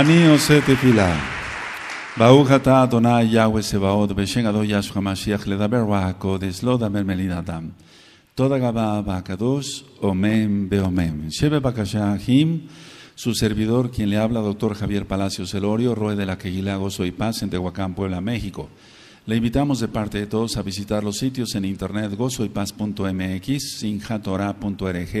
אני עושה תפילה. ברוך אתה אדוני יהוה צבאות, בשם גדול ישו המשיח, לדבר רוח הקודש, לא לדבר מליד אדם. תודה רבה והקדוש, אומם ואומם. אחים, su servidor, quien le habla, doctor Javier Palacios Elorio, Roe de la Quejila, Gozo y Paz, en Tehuacán, Puebla, México. Le invitamos de parte de todos a visitar los sitios en internet gozoypaz.mx, sinjatora.org,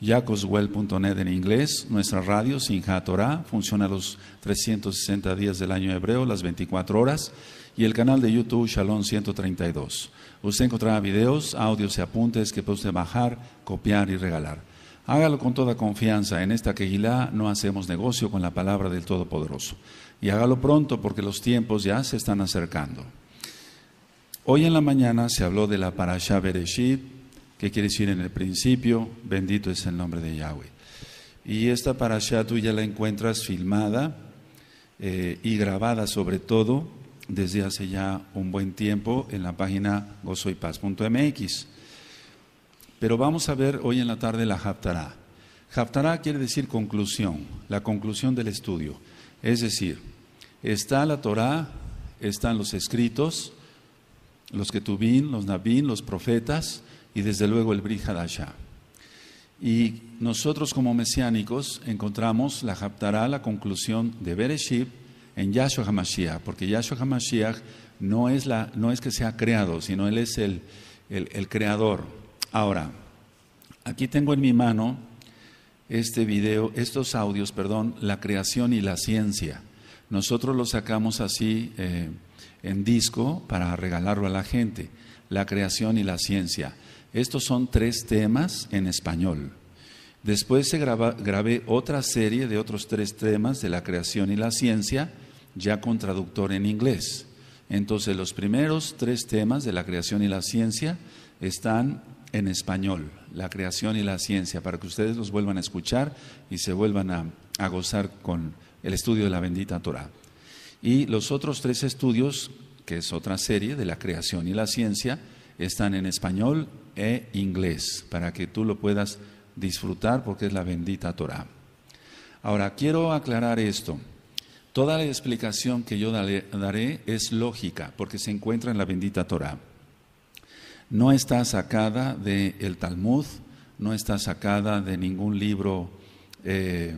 Yacoswell.net en inglés, nuestra radio Sinja Torah, funciona los 360 días del año hebreo, las 24 horas, y el canal de YouTube Shalom 132. Usted encontrará videos, audios y apuntes que puede usted bajar, copiar y regalar. Hágalo con toda confianza. En esta quejilá no hacemos negocio con la palabra del Todopoderoso. Y hágalo pronto porque los tiempos ya se están acercando. Hoy en la mañana se habló de la Parashá Bereshit, que quiere decir en el principio, bendito es el nombre de Yahweh. Y esta parasha tú ya la encuentras filmada eh, y grabada sobre todo desde hace ya un buen tiempo en la página gozoypaz.mx. Pero vamos a ver hoy en la tarde la Haftarah. Haftarah quiere decir conclusión, la conclusión del estudio. Es decir, está la Torah, están los escritos, los ketubín, los nabín, los profetas, y desde luego el Brihadasha. Y nosotros como mesiánicos encontramos la Japtara, la conclusión de Bereshit en Yahshua HaMashiach, porque Yahshua HaMashiach no es, la, no es que sea creado, sino Él es el, creador. Ahora, aquí tengo en mi mano este video, estos audios, perdón, la creación y la ciencia. Nosotros los sacamos así eh, en disco para regalarlo a la gente, la creación y la ciencia. Estos son tres temas en español. Después se graba, grabé otra serie de otros tres temas de la creación y la ciencia, ya con traductor en inglés. Entonces los primeros tres temas de la creación y la ciencia están en español, la creación y la ciencia, para que ustedes los vuelvan a escuchar y se vuelvan a, a gozar con el estudio de la bendita Torah. Y los otros tres estudios, que es otra serie de la creación y la ciencia, están en español e inglés, para que tú lo puedas disfrutar porque es la bendita Torah. Ahora, quiero aclarar esto. Toda la explicación que yo daré es lógica porque se encuentra en la bendita Torah. No está sacada del el Talmud, no está sacada de ningún libro eh,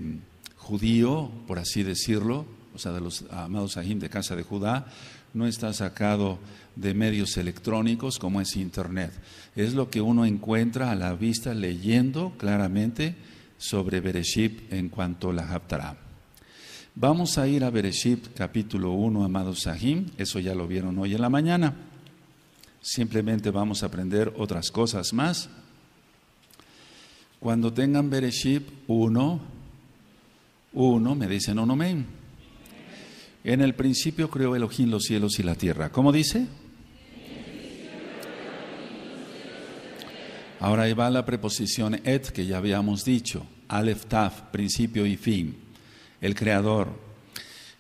judío, por así decirlo, o sea, de los amados Ahim de Casa de Judá, no está sacado de medios electrónicos como es Internet. Es lo que uno encuentra a la vista leyendo claramente sobre Bereshit en cuanto a la Haftarah. Vamos a ir a Bereshit capítulo 1, amados Sahim. Eso ya lo vieron hoy en la mañana. Simplemente vamos a aprender otras cosas más. Cuando tengan Bereshit 1, 1, me dicen me en el principio creó Elohim los cielos y la tierra. ¿Cómo dice? Ahora ahí va la preposición et que ya habíamos dicho. Aleph Taf, principio y fin. El creador.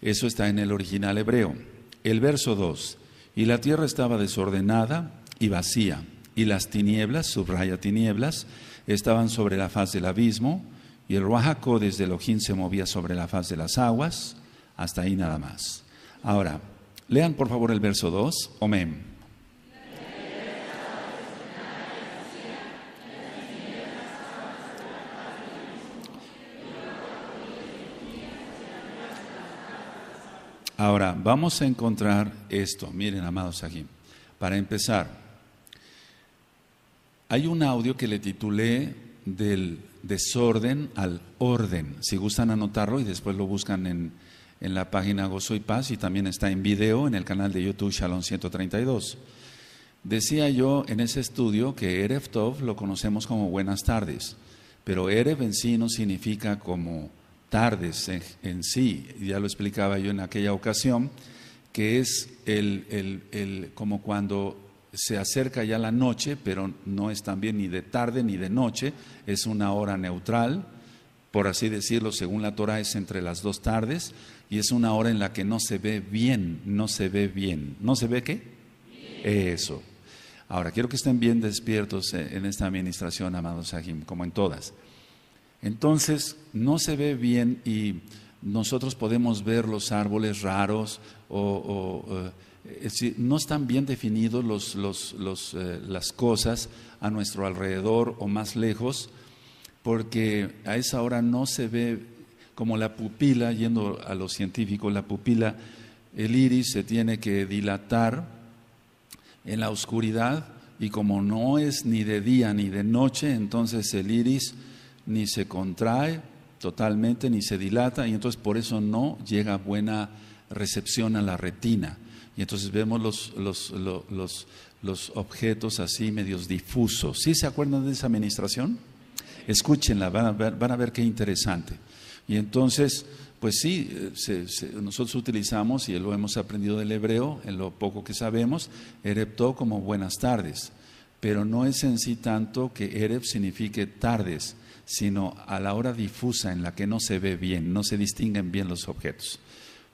Eso está en el original hebreo. El verso 2. Y la tierra estaba desordenada y vacía. Y las tinieblas, subraya tinieblas, estaban sobre la faz del abismo. Y el Ruajaco desde Elohim se movía sobre la faz de las aguas. Hasta ahí nada más. Ahora, lean por favor el verso 2, Omem. Ahora, vamos a encontrar esto. Miren, amados aquí. Para empezar, hay un audio que le titulé del desorden al orden. Si gustan anotarlo y después lo buscan en en la página Gozo y Paz y también está en video en el canal de YouTube Shalom 132. Decía yo en ese estudio que Erev Tov lo conocemos como buenas tardes, pero Erev en sí no significa como tardes en, sí, ya lo explicaba yo en aquella ocasión, que es el, el, el, como cuando se acerca ya la noche, pero no es también ni de tarde ni de noche, es una hora neutral, por así decirlo, según la Torah es entre las dos tardes, y es una hora en la que no se ve bien, no se ve bien. ¿No se ve qué? Eso. Ahora, quiero que estén bien despiertos eh, en esta administración, amados Sahim, como en todas. Entonces, no se ve bien y nosotros podemos ver los árboles raros o, eh, si no están bien definidos los, eh, las cosas a nuestro alrededor o más lejos, porque a esa hora no se ve como la pupila, yendo a los científicos, la pupila, el iris se tiene que dilatar en la oscuridad y como no es ni de día ni de noche, entonces el iris ni se contrae totalmente ni se dilata y entonces por eso no llega buena recepción a la retina. Y entonces vemos los, objetos así medios difusos. ¿Sí se acuerdan de esa administración? Escúchenla, van van a ver qué interesante. Y entonces, pues sí, eh, nosotros utilizamos, y lo hemos aprendido del hebreo, en lo poco que sabemos, Erepto como buenas tardes. Pero no es en sí tanto que erep signifique tardes, sino a la hora difusa en la que no se ve bien, no se distinguen bien los objetos.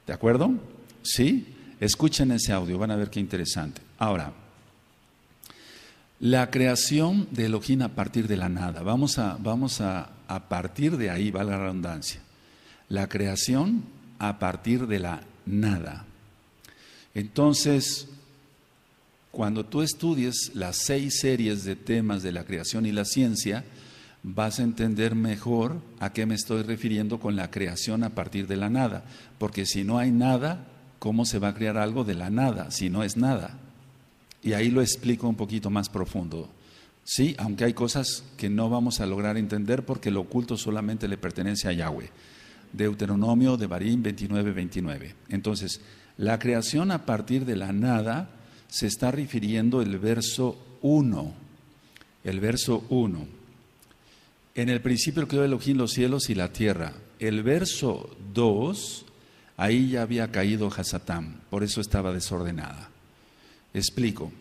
¿De acuerdo? ¿Sí? Escuchen ese audio, van a ver qué interesante. Ahora. La creación de Elohim a partir de la nada. Vamos a, vamos a, partir de ahí, va la redundancia. La creación a partir de la nada. Entonces, cuando tú estudies las seis series de temas de la creación y la ciencia, vas a entender mejor a qué me estoy refiriendo con la creación a partir de la nada. Porque si no hay nada, ¿cómo se va a crear algo de la nada si no es nada? Y ahí lo explico un poquito más profundo. Sí, aunque hay cosas que no vamos a lograr entender porque lo oculto solamente le pertenece a Yahweh. Deuteronomio de Barín 29, 29. Entonces, la creación a partir de la nada se está refiriendo el verso 1. El verso 1. En el principio creó Elohim los cielos y la tierra. El verso 2, ahí ya había caído Hasatán, por eso estaba desordenada. Explico.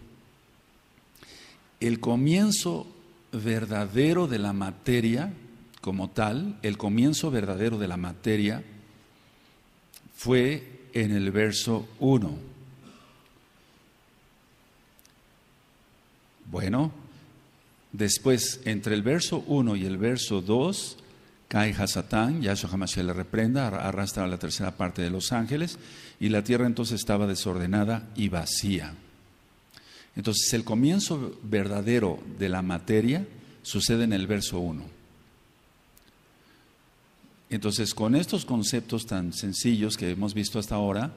El comienzo verdadero de la materia, como tal, el comienzo verdadero de la materia fue en el verso 1. Bueno, después, entre el verso 1 y el verso 2, cae Hasatán, Yahshua se le reprenda, arrastra la tercera parte de los ángeles, y la tierra entonces estaba desordenada y vacía. Entonces el comienzo verdadero de la materia sucede en el verso 1. Entonces con estos conceptos tan sencillos que hemos visto hasta ahora,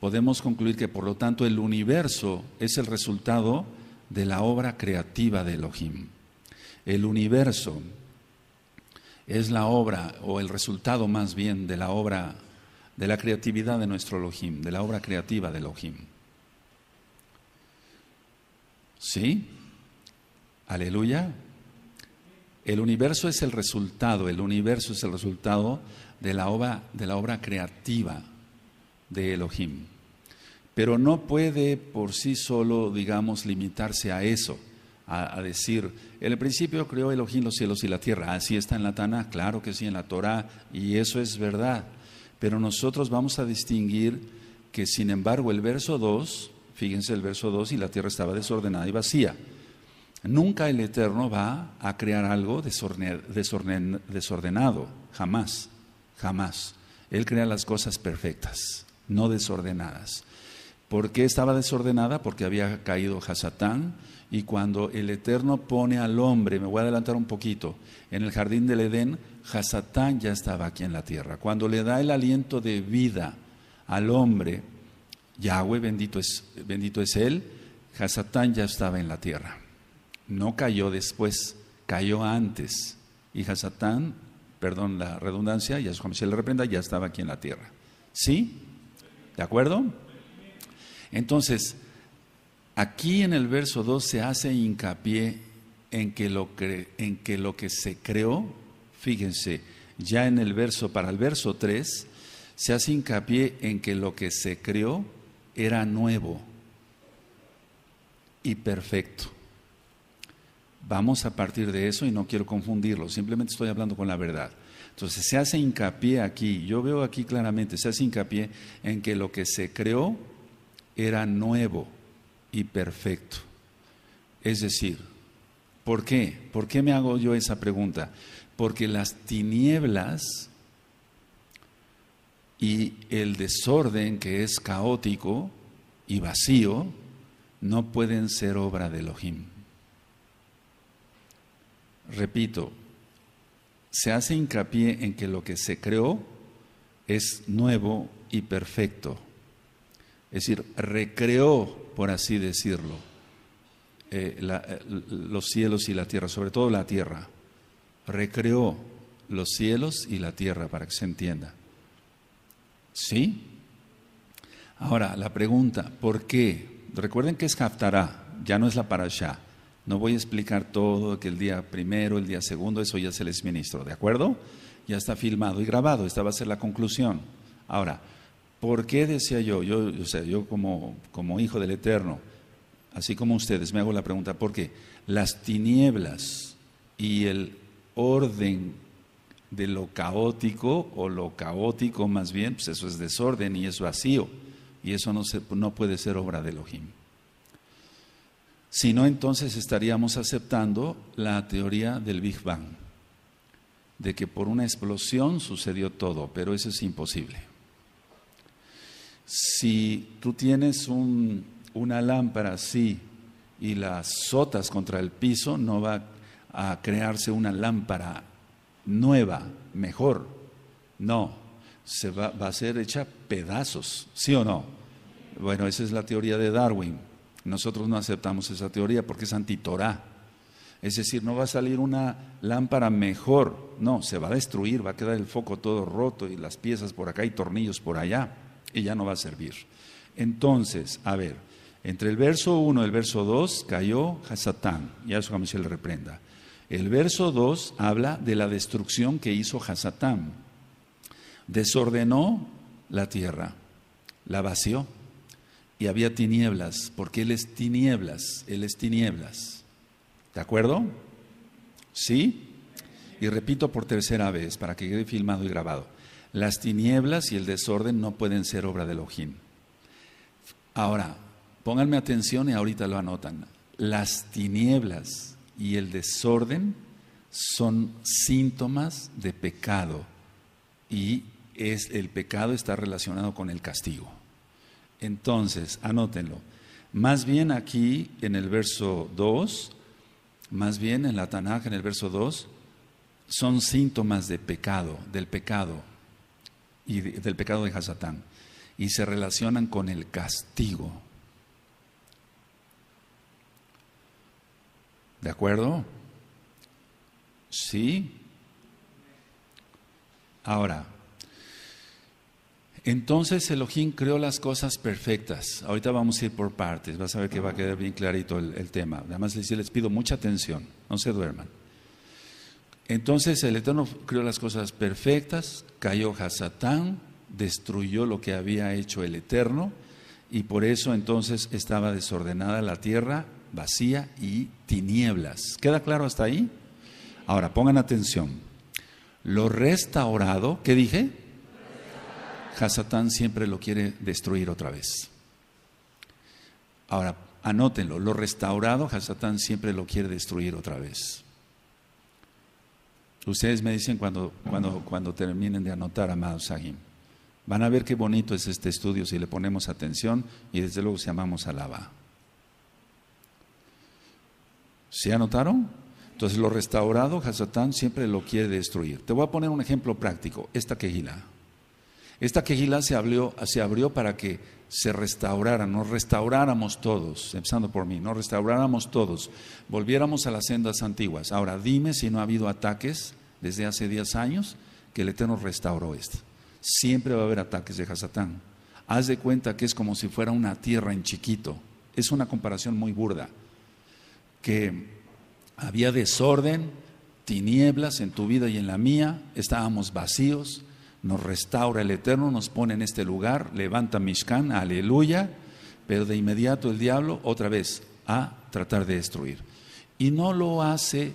podemos concluir que por lo tanto el universo es el resultado de la obra creativa de Elohim. El universo es la obra o el resultado más bien de la obra de la creatividad de nuestro Elohim, de la obra creativa de Elohim. ¿Sí? Aleluya. El universo es el resultado, el universo es el resultado de la obra, de la obra creativa de Elohim. Pero no puede por sí solo, digamos, limitarse a eso, a, decir, en el principio creó Elohim los cielos y la tierra. Así está en la Tana, claro que sí, en la Torah, y eso es verdad. Pero nosotros vamos a distinguir que, sin embargo, el verso 2 Fíjense el verso 2, y la tierra estaba desordenada y vacía. Nunca el Eterno va a crear algo desordenado, jamás, jamás. Él crea las cosas perfectas, no desordenadas. ¿Por qué estaba desordenada? Porque había caído Hasatán y cuando el Eterno pone al hombre, me voy a adelantar un poquito, en el jardín del Edén, Hasatán ya estaba aquí en la tierra. Cuando le da el aliento de vida al hombre, Yahweh, bendito es, bendito es él, Hasatán ya estaba en la tierra. No cayó después, cayó antes. Y Hasatán, perdón la redundancia, y a su le reprenda, ya estaba aquí en la tierra. ¿Sí? ¿De acuerdo? Entonces, aquí en el verso 2 se hace hincapié en que lo, en que, lo que se creó, fíjense, ya en el verso, para el verso 3, se hace hincapié en que lo que se creó era nuevo y perfecto. Vamos a partir de eso y no quiero confundirlo, simplemente estoy hablando con la verdad. Entonces se hace hincapié aquí, yo veo aquí claramente, se hace hincapié en que lo que se creó era nuevo y perfecto. Es decir, ¿por qué? ¿Por qué me hago yo esa pregunta? Porque las tinieblas y el desorden que es caótico y vacío no pueden ser obra de Elohim. Repito, se hace hincapié en que lo que se creó es nuevo y perfecto. Es decir, recreó, por así decirlo, eh, eh, los cielos y la tierra, sobre todo la tierra. Recreó los cielos y la tierra, para que se entienda. ¿Sí? Ahora, la pregunta, ¿por qué? Recuerden que es Haftará, ya no es la Parashá. No voy a explicar todo, que el día primero, el día segundo, eso ya se les ministro, ¿de acuerdo? Ya está filmado y grabado, esta va a ser la conclusión. Ahora, ¿por qué decía yo? Yo, o sea, yo como, como hijo del Eterno, así como ustedes, me hago la pregunta, ¿por qué? Las tinieblas y el orden de lo caótico o lo caótico más bien, pues eso es desorden y es vacío. Y eso no, se, no puede ser obra de Elohim. Si no, entonces estaríamos aceptando la teoría del Big Bang, de que por una explosión sucedió todo, pero eso es imposible. Si tú tienes una lámpara así y la sotas contra el piso, no va a crearse una lámpara nueva, mejor. No, se va, a ser hecha pedazos, ¿sí o no? Bueno, esa es la teoría de Darwin. Nosotros no aceptamos esa teoría porque es antitorá. Es decir, no va a salir una lámpara mejor, no, se va a destruir, va a quedar el foco todo roto y las piezas por acá y tornillos por allá y ya no va a servir. Entonces, a ver, entre el verso 1 y el verso 2 cayó Hasatán, y a eso se le reprenda. El verso 2 habla de la destrucción que hizo Hasatán. Desordenó la tierra, la vació y había tinieblas, porque Él es tinieblas, Él es tinieblas. ¿De acuerdo? ¿Sí? Y repito por tercera vez, para que quede filmado y grabado, las tinieblas y el desorden no pueden ser obra del ojín. Ahora, pónganme atención y ahorita lo anotan. Las tinieblas y el desorden son síntomas de pecado y es, el pecado está relacionado con el castigo. Entonces, anótenlo. Más bien aquí en el verso 2, más bien en la Tanaj en el verso 2, son síntomas de pecado, del pecado y del pecado de Hasatán y se relacionan con el castigo. ¿De acuerdo? ¿Sí? Ahora, entonces Elohim creó las cosas perfectas. Ahorita vamos a ir por partes, vas a ver que va a quedar bien clarito el, tema. Además les, pido mucha atención, no se duerman. Entonces el Eterno creó las cosas perfectas, cayó Hasatán, destruyó lo que había hecho el Eterno y por eso entonces estaba desordenada la tierra vacía y tinieblas. ¿Queda claro hasta ahí? Ahora, pongan atención. Lo restaurado, ¿qué dije? Hasatán siempre lo quiere destruir otra vez. Ahora, anótenlo, lo restaurado, Hasatán siempre lo quiere destruir otra vez. Ustedes me dicen cuando, cuando, cuando terminen de anotar, amados Sahim. Van a ver qué bonito es este estudio si le ponemos atención y desde luego se amamos alaba. ¿Se anotaron? Entonces lo restaurado, Hasatán siempre lo quiere destruir. Te voy a poner un ejemplo práctico, esta quejila. Esta quejila se abrió, se abrió para que se restaurara, nos restauráramos todos, empezando por mí, nos restauráramos todos, volviéramos a las sendas antiguas. Ahora dime si no ha habido ataques desde hace 10 años que el Eterno restauró esto. Siempre va a haber ataques de Hasatán. Haz de cuenta que es como si fuera una tierra en chiquito. Es una comparación muy burda que había desorden, tinieblas en tu vida y en la mía, estábamos vacíos, nos restaura el Eterno, nos pone en este lugar, levanta Mishkan, aleluya, pero de inmediato el diablo otra vez a tratar de destruir. Y no lo hace,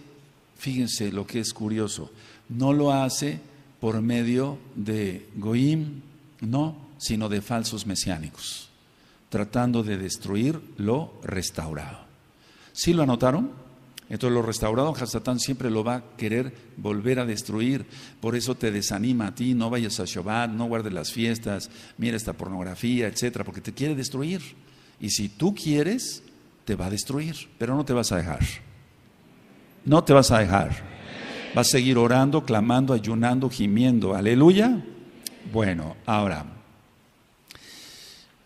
fíjense lo que es curioso, no lo hace por medio de Goim, no, sino de falsos mesiánicos, tratando de destruir lo restaurado. ¿Sí lo anotaron? Entonces lo restaurado, Hasatán siempre lo va a querer volver a destruir. Por eso te desanima a ti, no vayas a Shabbat, no guardes las fiestas, mira esta pornografía, etcétera, porque te quiere destruir. Y si tú quieres, te va a destruir, pero no te vas a dejar. No te vas a dejar. Vas a seguir orando, clamando, ayunando, gimiendo. Aleluya. Bueno, ahora,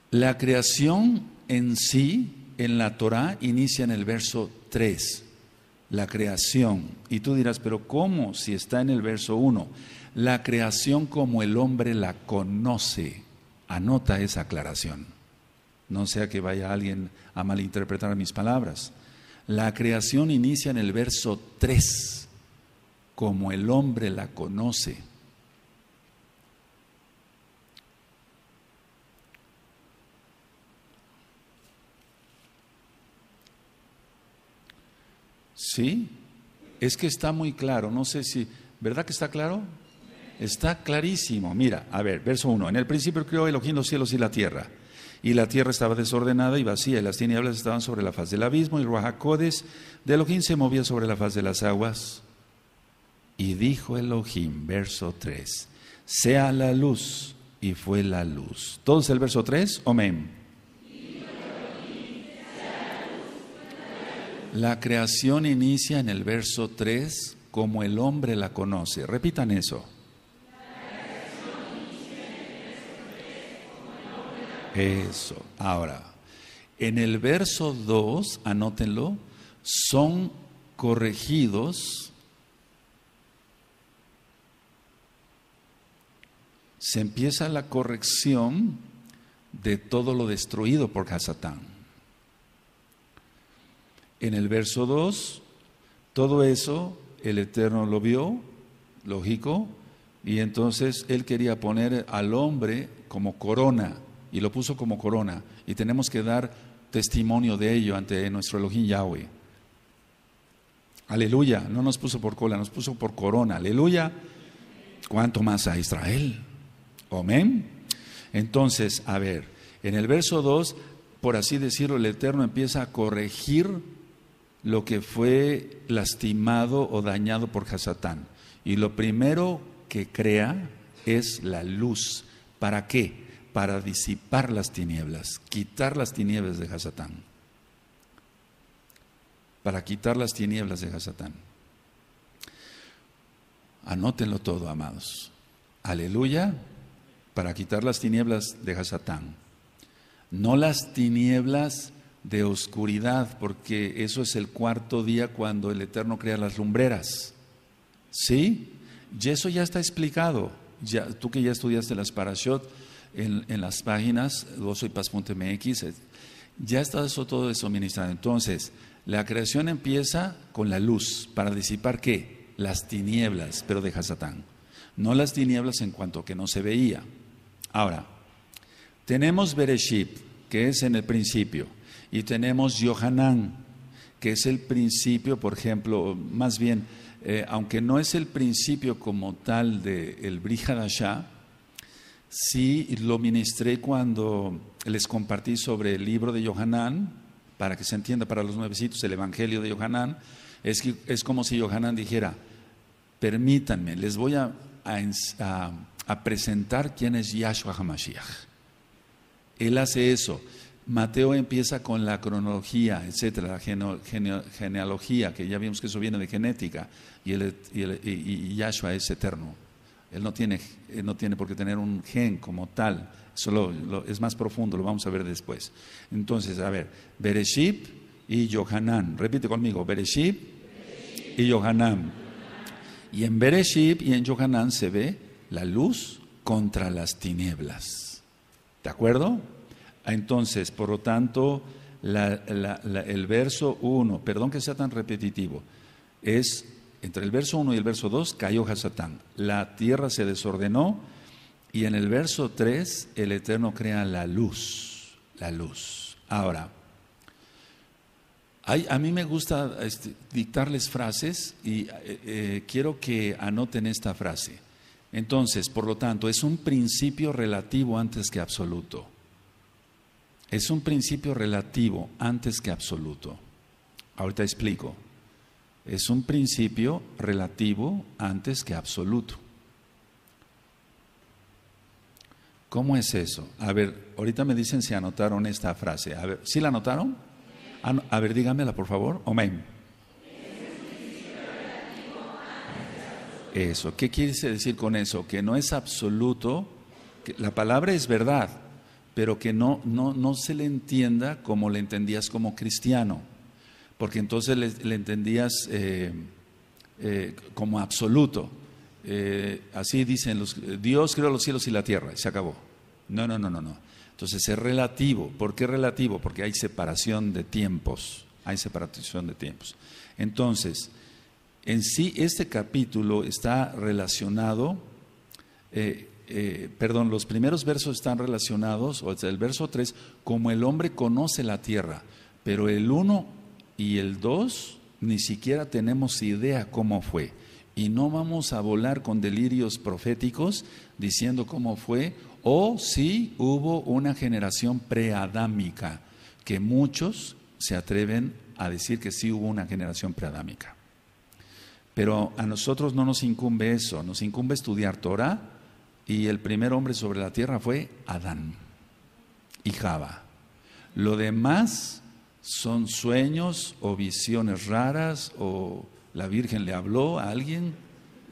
la creación en sí en la Torá inicia en el verso 3, la creación. Y tú dirás, pero ¿cómo si está en el verso 1? La creación como el hombre la conoce. Anota esa aclaración. No sea que vaya alguien a malinterpretar mis palabras. La creación inicia en el verso 3, como el hombre la conoce. ¿Sí? Es que está muy claro, no sé si, ¿verdad que está claro? Está clarísimo. Mira, a ver, verso 1. En el principio creó Elohim los cielos y la tierra. Y la tierra estaba desordenada y vacía, y las tinieblas estaban sobre la faz del abismo, y Ruajacodes de Elohim se movía sobre la faz de las aguas. Y dijo Elohim, verso 3, sea la luz, y fue la luz. Todos el verso 3, amén. La creación inicia en el verso 3 como el hombre la conoce. Repitan eso. Eso. Ahora, en el verso 2, anótenlo, son corregidos, se empieza la corrección de todo lo destruido por Hasatán. En el verso 2, todo eso el Eterno lo vio, lógico, y entonces Él quería poner al hombre como corona, y lo puso como corona, y tenemos que dar testimonio de ello ante nuestro Elohim Yahweh. Aleluya, no nos puso por cola, nos puso por corona, aleluya. ¿Cuánto más a Israel? Amén. Entonces, a ver, en el verso 2, por así decirlo, el Eterno empieza a corregir lo que fue lastimado o dañado por Hasatán. Y lo primero que crea es la luz. ¿Para qué? Para disipar las tinieblas, quitar las tinieblas de Hasatán. Para quitar las tinieblas de Hasatán. Anótenlo todo, amados. Aleluya, para quitar las tinieblas de Hasatán. No las tinieblas de oscuridad, porque eso es el cuarto día cuando el Eterno crea las lumbreras. ¿Sí? Y eso ya está explicado. Ya, tú que ya estudiaste las parashot en, las páginas soy eh, ya está eso todo eso ministrado. Entonces, la creación empieza con la luz, para disipar qué? Las tinieblas, pero de satán No las tinieblas en cuanto que no se veía. Ahora, tenemos Bereshit, que es en el principio. Y tenemos Yohanan, que es el principio, por ejemplo, más bien, eh, aunque no es el principio como tal del el Brihadashá, sí lo ministré cuando les compartí sobre el libro de Yohanan, para que se entienda para los nuevecitos el Evangelio de Yohanan, es, como si Yohanan dijera, permítanme, les voy a, a presentar quién es Yahshua Hamashiach. Él hace eso. Mateo empieza con la cronología, etcétera, la genealogía, que ya vimos que eso viene de genética, y, Yahshua es eterno. Él no tiene, no tiene por qué tener un gen como tal, solo es más profundo, lo vamos a ver después. Entonces, a ver, Bereshit y Yohanan, repite conmigo, Bereshit y Yohanan. Y en Bereshit y en Yohanan se ve la luz contra las tinieblas. ¿De acuerdo? Ah, entonces, por lo tanto, el verso 1, perdón que sea tan repetitivo, es entre el verso 1 y el verso 2 cayó Hasatán, la tierra se desordenó y en el verso 3 el Eterno crea la luz, la luz. Ahora, a mí me gusta este, dictarles frases y eh, eh, quiero que anoten esta frase. Entonces, por lo tanto, es un principio relativo antes que absoluto es un principio relativo antes que absoluto. Ahorita explico. Es un principio relativo antes que absoluto. ¿Cómo es eso? A ver, ahorita me dicen si anotaron esta frase. A ver, ¿sí la anotaron? Ah, A ver, dígamela por favor. Amén. Eso, ¿qué quiere decir con eso? Que no es absoluto, la palabra es verdad, pero que no, no, no se le entienda como le entendías como cristiano, porque entonces le, le entendías eh, eh, como absoluto. Eh, así dicen los, Dios creó los cielos y la tierra, y se acabó. No, no, no, no, no. Entonces es relativo. ¿Por qué relativo? Porque hay separación de tiempos. Hay separación de tiempos. Entonces, en sí este capítulo está relacionado eh, perdón, los primeros versos están relacionados, o sea, el verso 3, como el hombre conoce la tierra, pero el 1 y el 2 ni siquiera tenemos idea cómo fue. Y no vamos a volar con delirios proféticos diciendo cómo fue, o si hubo una generación preadámica, que muchos se atreven a decir que sí hubo una generación preadámica. Pero a nosotros no nos incumbe eso, nos incumbe estudiar Torah y el primer hombre sobre la tierra fue Adán y Java. Lo demás son sueños o visiones raras o la Virgen le habló a alguien.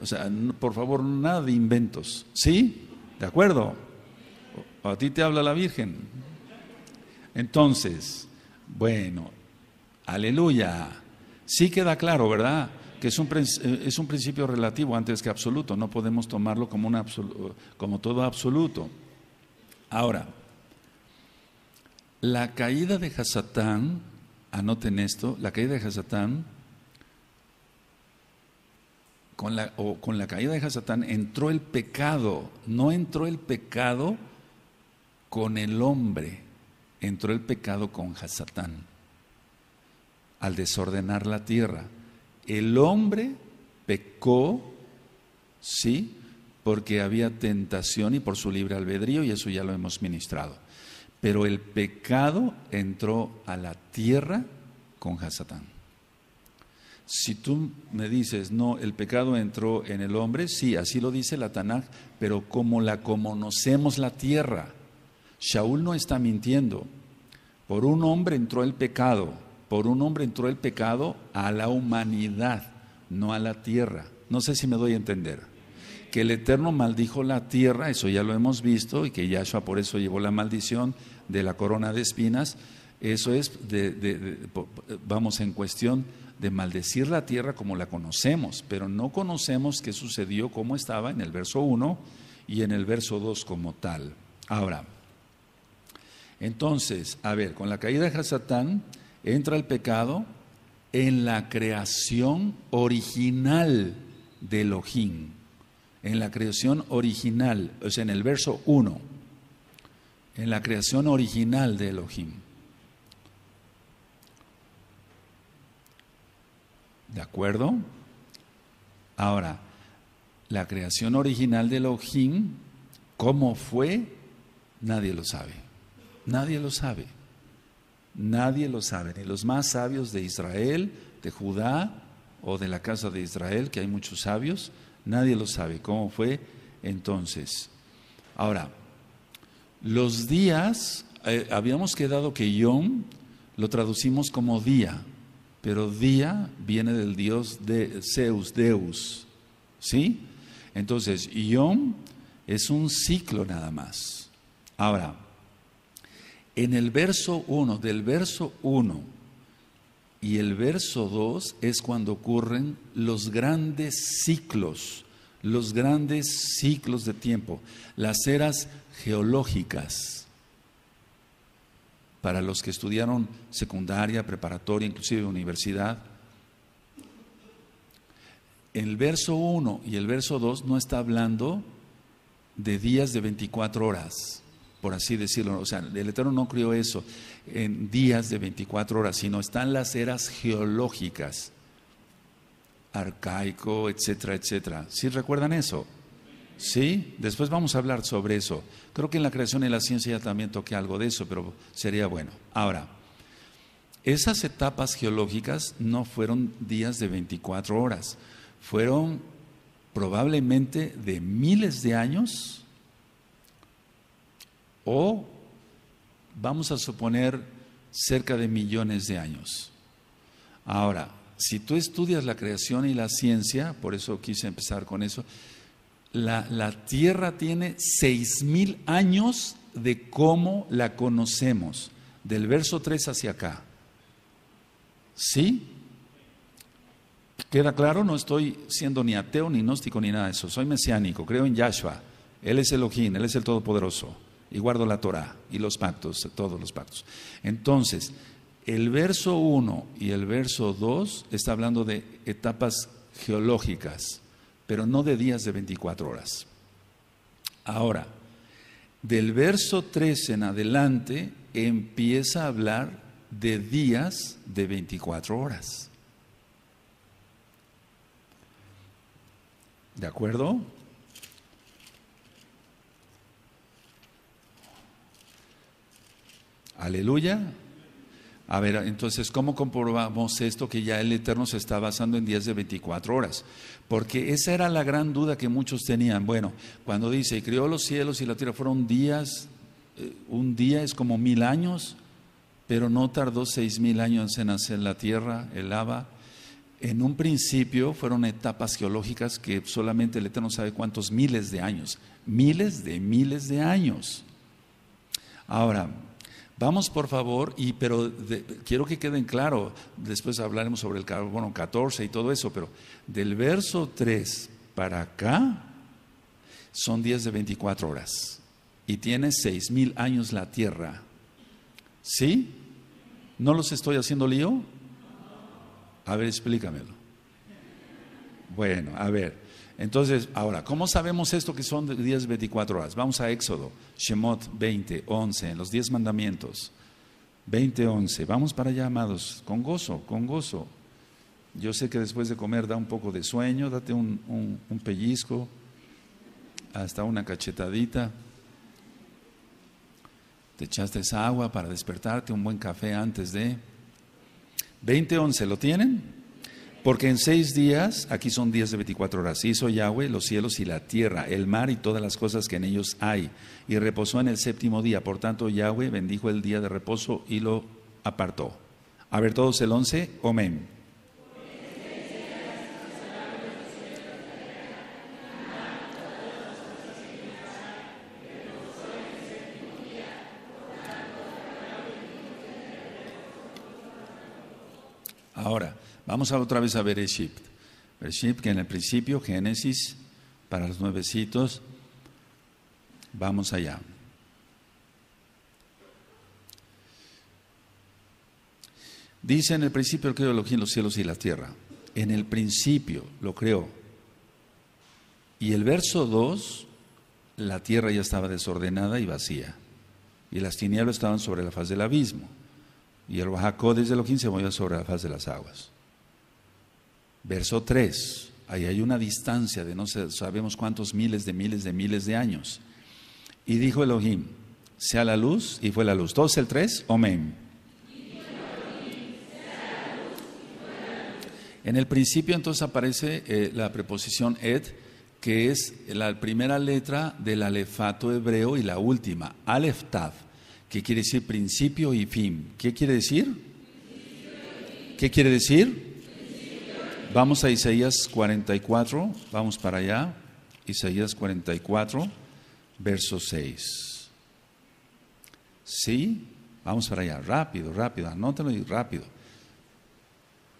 O sea, por favor, nada de inventos. ¿Sí? ¿De acuerdo? a ti te habla la Virgen. Entonces, bueno, aleluya. Sí queda claro, ¿verdad? que eh, es un, principio relativo antes que absoluto, no podemos tomarlo como, un como todo absoluto. Ahora, la caída de Hasatán, anoten esto, la caída de Hasatán, con la, o con la caída de Hasatán entró el pecado, no entró el pecado con el hombre, entró el pecado con Hasatán, al desordenar la tierra el hombre pecó, sí, porque había tentación y por su libre albedrío, y eso ya lo hemos ministrado. Pero el pecado entró a la tierra con Hasatán. Si tú me dices, no, el pecado entró en el hombre, sí, así lo dice la Tanaj, pero como la conocemos la tierra, Shaul no está mintiendo. Por un hombre entró el pecado, por un hombre entró el pecado a la humanidad, no a la tierra. No sé si me doy a entender. Que el Eterno maldijo la tierra, eso ya lo hemos visto, y que Yahshua por eso llevó la maldición de la corona de espinas. Eso es, de, vamos, en cuestión de maldecir la tierra como la conocemos, pero no conocemos qué sucedió, cómo estaba en el verso 1 y en el verso 2 como tal. Ahora, entonces, a ver, con la caída de Hasatán, entra el pecado en la creación original de Elohim, en la creación original, o sea, en el verso 1, en la creación original de Elohim. ¿De acuerdo? Ahora, la creación original de Elohim, ¿cómo fue? Nadie lo sabe. Nadie lo sabe. Nadie lo sabe, ni los más sabios de Israel, de Judá o de la casa de Israel, que hay muchos sabios, nadie lo sabe. ¿Cómo fue entonces? Ahora, los días, eh, habíamos quedado que Yom lo traducimos como día, pero día viene del dios de Zeus, Deus, ¿sí? Entonces, Yom es un ciclo nada más. Ahora, en el verso 1, del verso 1 y el verso 2 es cuando ocurren los grandes ciclos, los grandes ciclos de tiempo, las eras geológicas. Para los que estudiaron secundaria, preparatoria, inclusive universidad, el verso 1 y el verso 2 no está hablando de días de 24 horas por así decirlo. O sea, el Eterno no crió eso en días de 24 horas, sino están las eras geológicas, arcaico, etcétera, etcétera. ¿Sí recuerdan eso? Sí, después vamos a hablar sobre eso. Creo que en la creación y la ciencia ya también toqué algo de eso, pero sería bueno. Ahora, esas etapas geológicas no fueron días de 24 horas, fueron probablemente de miles de años o vamos a suponer cerca de millones de años. Ahora, si tú estudias la creación y la ciencia, por eso quise empezar con eso, la, Tierra tiene seis mil años de cómo la conocemos, del verso 3 hacia acá. ¿Sí? ¿Queda claro? No estoy siendo ni ateo, ni gnóstico, ni nada de eso. Soy mesiánico, creo en Yahshua. Él es Elohim, Él es el Todopoderoso y guardo la Torá y los pactos, todos los pactos. Entonces, el verso 1 y el verso 2 está hablando de etapas geológicas, pero no de días de 24 horas. Ahora, del verso 3 en adelante empieza a hablar de días de 24 horas. ¿De acuerdo? Aleluya. A ver, entonces, ¿cómo comprobamos esto que ya el Eterno se está basando en días de 24 horas? Porque esa era la gran duda que muchos tenían. Bueno, cuando dice, y crió los cielos y la tierra, fueron días, eh, un día es como mil años, pero no tardó seis mil años en hacer la tierra, el lava. En un principio fueron etapas geológicas que solamente el Eterno sabe cuántos miles de años, miles de miles de años. Ahora, Vamos por favor, y pero quiero que queden claro, después hablaremos sobre el carbono 14 y todo eso, pero del verso 3 para acá son días de 24 horas y tiene mil años la tierra. ¿Sí? ¿No los estoy haciendo lío? A ver, explícamelo. Bueno, a ver, entonces, ahora, ¿cómo sabemos esto que son días 24 horas? Vamos a Éxodo, Shemot 20, 11, en los 10 mandamientos. 20, 11. Vamos para allá, amados, con gozo, con gozo. Yo sé que después de comer da un poco de sueño, date un, un, un pellizco, hasta una cachetadita. Te echaste esa agua para despertarte, un buen café antes de... 20, 11, ¿lo tienen? Porque en seis días, aquí son días de 24 horas, hizo Yahweh los cielos y la tierra, el mar y todas las cosas que en ellos hay, y reposó en el séptimo día. Por tanto, Yahweh bendijo el día de reposo y lo apartó. A ver todos el once, amén. Ahora, Vamos a otra vez a Egipto, Egipto que en el principio, Génesis, para los nuevecitos. Vamos allá. Dice en el principio el creó los cielos y la tierra. En el principio lo creó. Y el verso 2, la tierra ya estaba desordenada y vacía. Y las tinieblas estaban sobre la faz del abismo. Y el Bajacó desde Elohim se movía sobre la faz de las aguas. Verso 3, ahí hay una distancia de no sabemos cuántos miles de miles de miles de años. Y dijo Elohim, sea la luz y fue la luz. Dos, el 3, amén. En el principio entonces aparece eh, la preposición ed que es la primera letra del alefato hebreo y la última, aleftav, que quiere decir principio y fin. ¿Qué quiere decir? ¿Qué quiere decir? Vamos a Isaías 44, vamos para allá. Isaías 44, verso 6. ¿Sí? Vamos para allá, rápido, rápido, anótalo y rápido.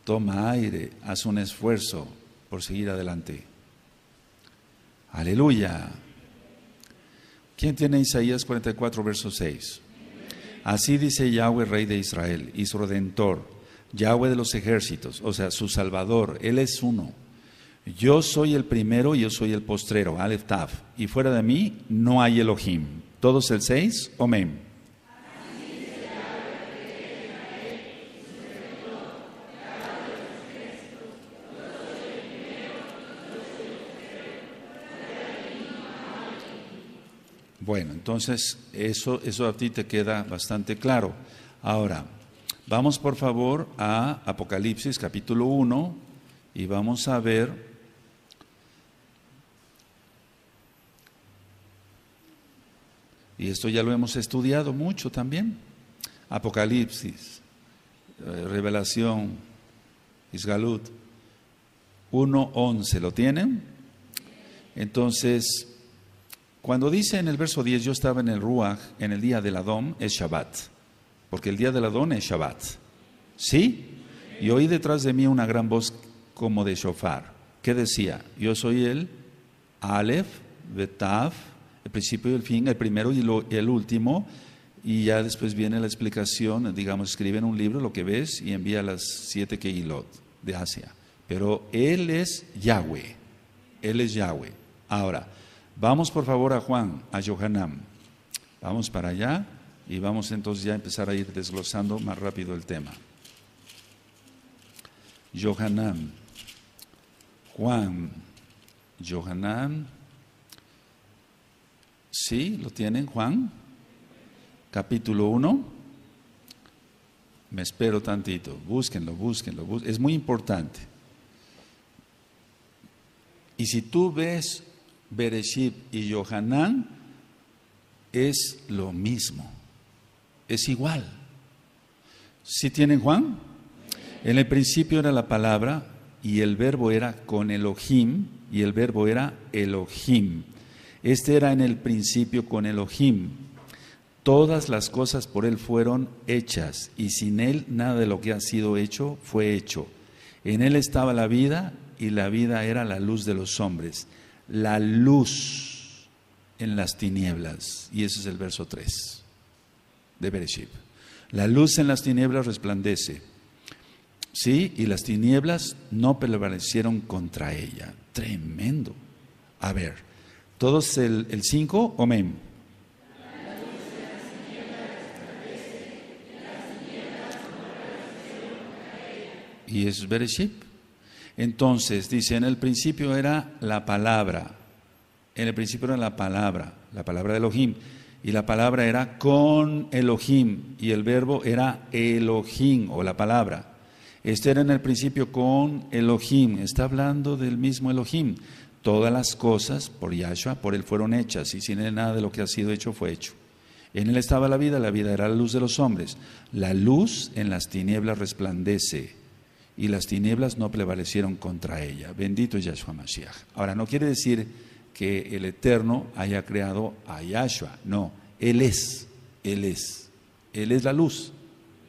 Toma aire, haz un esfuerzo por seguir adelante. Aleluya. ¿Quién tiene Isaías 44, verso 6? Así dice Yahweh, Rey de Israel y su Redentor Yahweh de los ejércitos, o sea, su Salvador, Él es uno. Yo soy el primero, y yo soy el postrero, Alef, Taf, y fuera de mí no hay Elohim. Todos el seis Omen. Bueno, entonces eso, eso a ti te queda bastante claro. Ahora, Vamos por favor a Apocalipsis capítulo 1 y vamos a ver y esto ya lo hemos estudiado mucho también, Apocalipsis, eh, Revelación, Isgalut 1.11, ¿lo tienen? Entonces, cuando dice en el verso 10, yo estaba en el Ruach en el día del Adom, es Shabbat porque el día de la dona es Shabbat. ¿Sí? Y oí detrás de mí una gran voz como de shofar, ¿qué decía, yo soy el Aleph, Betav, el principio y el fin, el primero y, el último, y ya después viene la explicación, digamos, escribe en un libro lo que ves y envía a las siete Keilot de Asia. Pero Él es Yahweh, Él es Yahweh. Ahora, vamos por favor a Juan, a Johanam. Vamos para allá. Y vamos entonces ya a empezar a ir desglosando más rápido el tema. Johanán, Juan, Johanán, ¿sí? ¿Lo tienen, Juan? Capítulo 1. Me espero tantito, búsquenlo, búsquenlo, búsquenlo. es muy importante. Y si tú ves Bereshit y Johanán, es lo mismo es igual. si tienen Juan? En el principio era la palabra y el verbo era con Elohim y el verbo era Elohim. Este era en el principio con Elohim. Todas las cosas por él fueron hechas y sin él nada de lo que ha sido hecho fue hecho. En él estaba la vida y la vida era la luz de los hombres. La luz en las tinieblas. Y ese es el verso 3 de Bereshit. La luz en las tinieblas resplandece. Sí, y las tinieblas no prevalecieron contra ella. Tremendo. A ver, todos el 5, amén. Y es Bereshit. Entonces, dice, en el principio era la palabra. En el principio era la palabra, la palabra de Elohim y la palabra era con Elohim y el verbo era Elohim o la palabra. Este era en el principio con Elohim, está hablando del mismo Elohim. Todas las cosas por Yahshua, por él fueron hechas y sin él nada de lo que ha sido hecho fue hecho. En él estaba la vida, la vida era la luz de los hombres. La luz en las tinieblas resplandece y las tinieblas no prevalecieron contra ella. Bendito es Yahshua Mashiach. Ahora, no quiere decir que el Eterno haya creado a Yahshua. No, Él es, Él es, Él es la luz,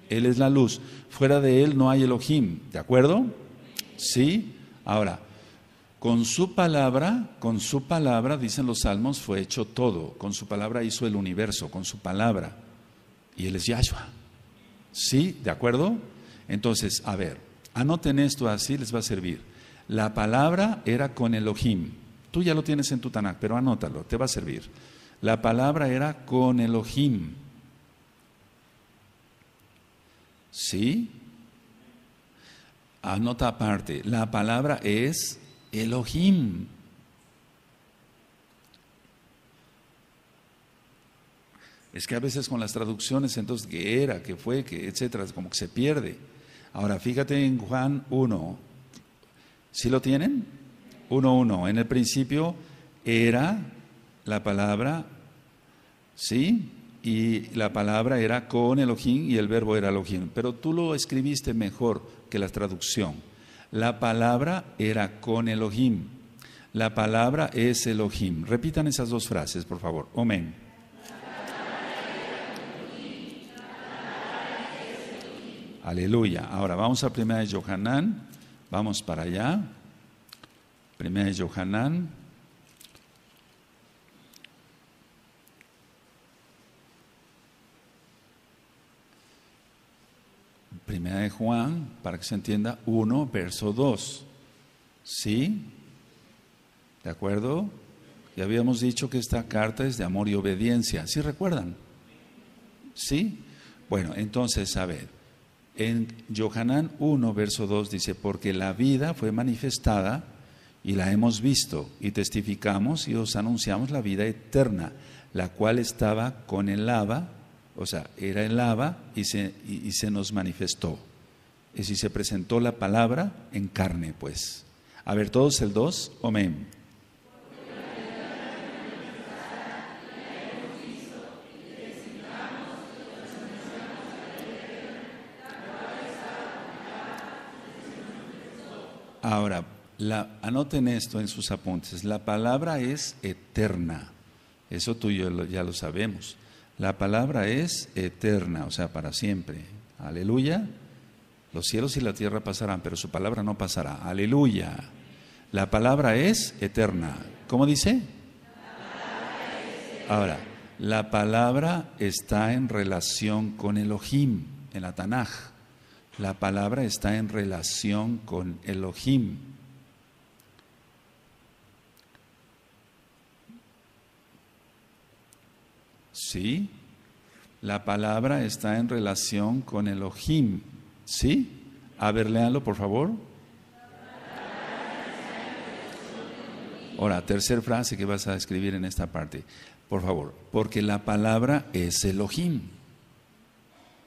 Él es la luz. Fuera de Él no hay Elohim, ¿de acuerdo? Sí. Ahora, con su palabra, con su palabra, dicen los salmos, fue hecho todo. Con su palabra hizo el universo, con su palabra. Y Él es Yahshua. ¿Sí? ¿De acuerdo? Entonces, a ver, anoten esto así, les va a servir. La palabra era con Elohim Tú ya lo tienes en tu Tanakh, pero anótalo, te va a servir. La palabra era con Elohim. ¿Sí? Anota aparte, la palabra es Elohim. Es que a veces con las traducciones, entonces, qué era, que fue, que, etcétera, como que se pierde. Ahora, fíjate en Juan 1. ¿Sí lo tienen? 1.1. En el principio era la palabra, ¿sí? Y la palabra era con Elohim y el verbo era Elohim. Pero tú lo escribiste mejor que la traducción. La palabra era con Elohim. La palabra es Elohim. Repitan esas dos frases, por favor. Amén. Aleluya. Ahora vamos a primera de Johanán. Vamos para allá. Primera de Johanán. Primera de Juan, para que se entienda, 1, verso 2. ¿Sí? ¿De acuerdo? Ya habíamos dicho que esta carta es de amor y obediencia. ¿Sí recuerdan? ¿Sí? Bueno, entonces, a ver, en Johanán 1, verso 2 dice, porque la vida fue manifestada y la hemos visto y testificamos y os anunciamos la vida eterna, la cual estaba con el lava, o sea, era el lava y se, se nos manifestó. y si se presentó la palabra en carne, pues. A ver, todos el 2, amén. Ahora, anoten esto en sus apuntes, la palabra es eterna, eso tú y yo ya lo sabemos, la palabra es eterna, o sea, para siempre, aleluya, los cielos y la tierra pasarán, pero su palabra no pasará, aleluya, la palabra es eterna, ¿cómo dice? Ahora, la palabra está en relación con Elohim, en la la palabra está en relación con Elohim. ¿sí? La palabra está en relación con Elohim, ¿sí? A ver, por favor. Ahora, tercera frase que vas a escribir en esta parte, por favor, porque la palabra es Elohim.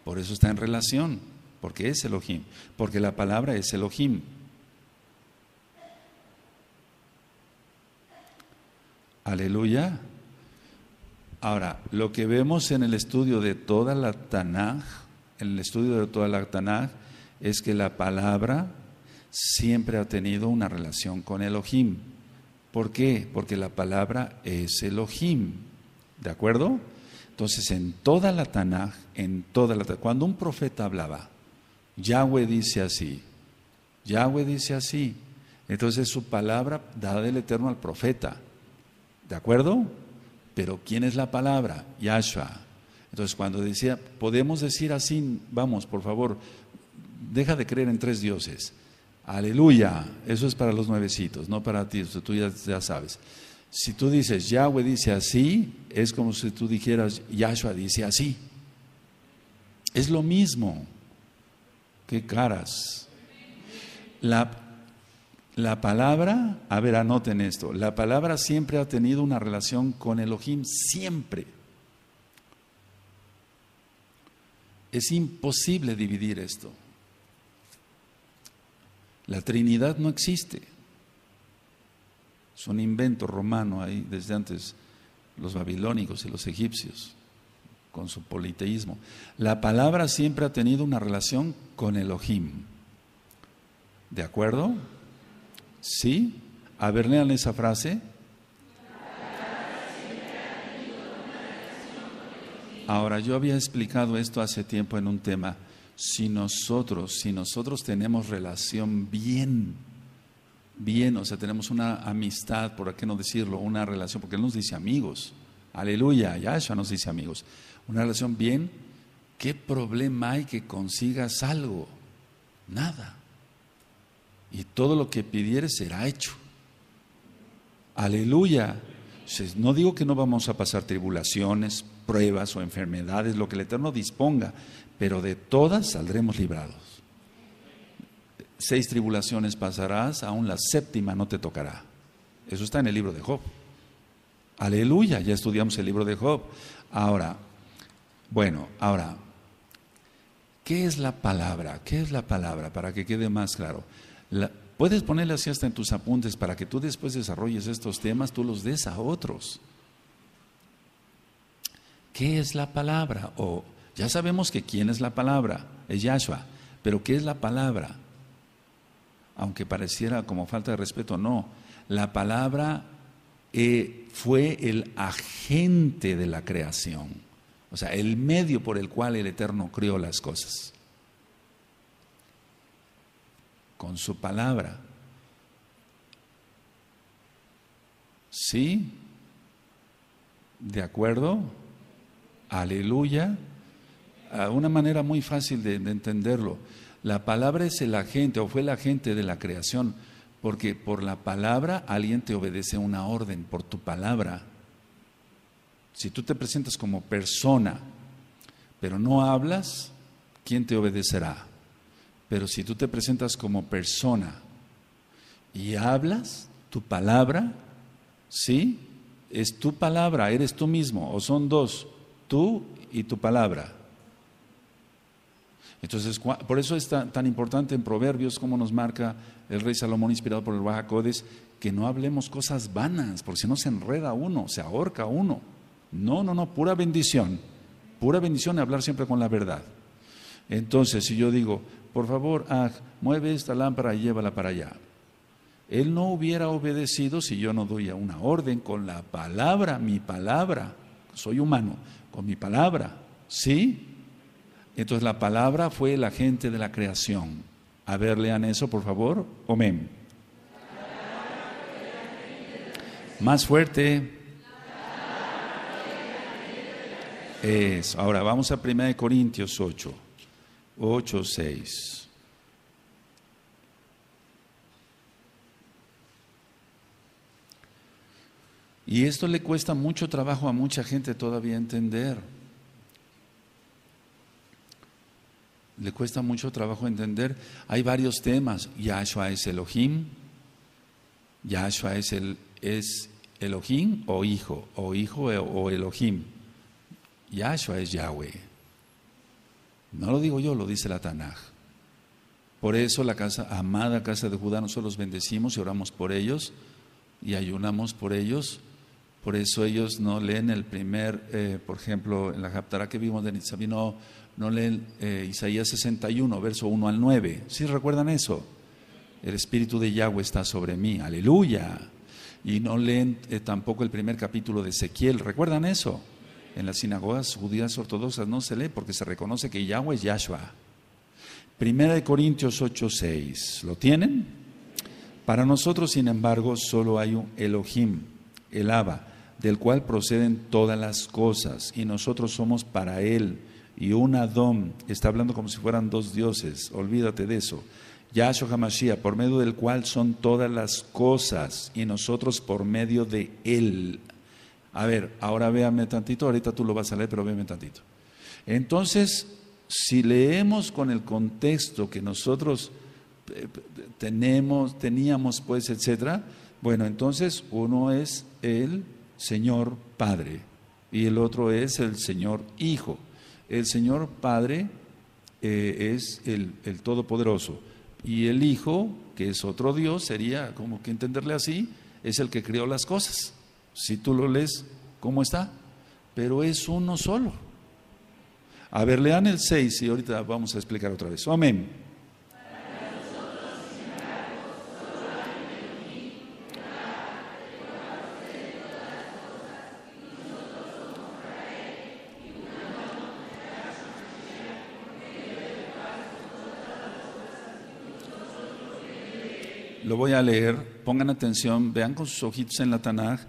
Por eso está en relación, porque es Elohim, porque la palabra es Elohim. Aleluya. Ahora, lo que vemos en el estudio de toda la Tanaj, en el estudio de toda la Tanaj, es que la palabra siempre ha tenido una relación con Elohim. ¿Por qué? Porque la palabra es Elohim. ¿De acuerdo? Entonces, en toda la Tanaj, en toda la cuando un profeta hablaba, Yahweh dice así, Yahweh dice así. Entonces, su palabra da del Eterno al profeta. ¿De acuerdo? Pero ¿quién es la palabra? Yahshua. Entonces cuando decía, podemos decir así, vamos, por favor, deja de creer en tres dioses. Aleluya, eso es para los nuevecitos, no para ti, tú ya, ya sabes. Si tú dices Yahweh dice así, es como si tú dijeras Yahshua dice así. Es lo mismo. Qué caras. La, la palabra, a ver, anoten esto, la palabra siempre ha tenido una relación con Elohim, siempre. Es imposible dividir esto. La Trinidad no existe. Es un invento romano ahí desde antes los babilónicos y los egipcios con su politeísmo. La palabra siempre ha tenido una relación con Elohim. ¿De acuerdo? ¿Sí? A ver, esa frase. Ahora, yo había explicado esto hace tiempo en un tema. Si nosotros, si nosotros tenemos relación bien, bien, o sea, tenemos una amistad, por qué no decirlo, una relación, porque Él nos dice amigos, aleluya, ya Yahshua nos dice amigos, una relación bien, ¿qué problema hay que consigas algo? Nada y todo lo que pidieres será hecho. Aleluya. No digo que no vamos a pasar tribulaciones, pruebas o enfermedades, lo que el Eterno disponga, pero de todas saldremos librados. Seis tribulaciones pasarás, aún la séptima no te tocará. Eso está en el libro de Job. Aleluya, ya estudiamos el libro de Job. Ahora, bueno, ahora, ¿qué es la palabra? ¿Qué es la palabra? Para que quede más claro puedes ponerle así hasta en tus apuntes para que tú después desarrolles estos temas, tú los des a otros. ¿Qué es la palabra? O ya sabemos que quién es la palabra, es Yahshua, pero ¿qué es la palabra? Aunque pareciera como falta de respeto, no. La palabra eh, fue el agente de la creación, o sea, el medio por el cual el Eterno creó las cosas con su palabra. ¿Sí? ¿De acuerdo? Aleluya. A una manera muy fácil de, de, entenderlo. La palabra es el agente o fue el agente de la creación, porque por la palabra alguien te obedece una orden, por tu palabra. Si tú te presentas como persona, pero no hablas, ¿quién te obedecerá? Pero si tú te presentas como persona y hablas tu palabra, ¿sí? Es tu palabra, eres tú mismo, o son dos, tú y tu palabra. Entonces, por eso es tan, importante en Proverbios como nos marca el rey Salomón inspirado por el bajacodes que no hablemos cosas vanas, porque si no se enreda uno, se ahorca uno. No, no, no, pura bendición. Pura bendición hablar siempre con la verdad. Entonces, si yo digo, por favor, mueve esta lámpara y llévala para allá. Él no hubiera obedecido si yo no doy una orden con la palabra, mi palabra. Soy humano, con mi palabra. ¿Sí? Entonces la palabra fue el agente de la creación. A ver, lean eso, por favor. Amén. Más fuerte. Eso. Ahora vamos a 1 Corintios 8. 8, 6. Y esto le cuesta mucho trabajo a mucha gente todavía entender. Le cuesta mucho trabajo entender. Hay varios temas. Yahshua es Elohim. Yahshua es, el, es Elohim o hijo, o hijo o Elohim. Yahshua es Yahweh. No lo digo yo, lo dice la Tanaj. Por eso la casa, amada casa de Judá, nosotros los bendecimos y oramos por ellos y ayunamos por ellos. Por eso ellos no leen el primer, eh, por ejemplo, en la Japtará que vimos de Nitzabí, no, no leen eh, Isaías 61, verso 1 al 9. ¿Sí recuerdan eso? El Espíritu de Yahweh está sobre mí, aleluya. Y no leen eh, tampoco el primer capítulo de Ezequiel, ¿recuerdan eso? en las sinagogas judías ortodoxas no se lee porque se reconoce que Yahweh es Yahshua. Primera de Corintios 8:6. ¿Lo tienen? Para nosotros, sin embargo, solo hay un Elohim, el Abba, del cual proceden todas las cosas, y nosotros somos para él. Y un Adón, está hablando como si fueran dos dioses, olvídate de eso. Yahshua HaMashiach, por medio del cual son todas las cosas, y nosotros por medio de él. A ver, ahora véame tantito, ahorita tú lo vas a leer, pero véame tantito. Entonces, si leemos con el contexto que nosotros eh, tenemos, teníamos, pues, etcétera, bueno, entonces uno es el Señor Padre y el otro es el Señor Hijo. El Señor Padre eh, es el, el, Todopoderoso y el Hijo, que es otro Dios, sería como que entenderle así, es el que creó las cosas. Si tú lo lees, ¿cómo está? Pero es uno solo. A ver, lean el 6 y ahorita vamos a explicar otra vez. Amén. Lo voy a leer, pongan atención, vean con sus ojitos en la Tanaj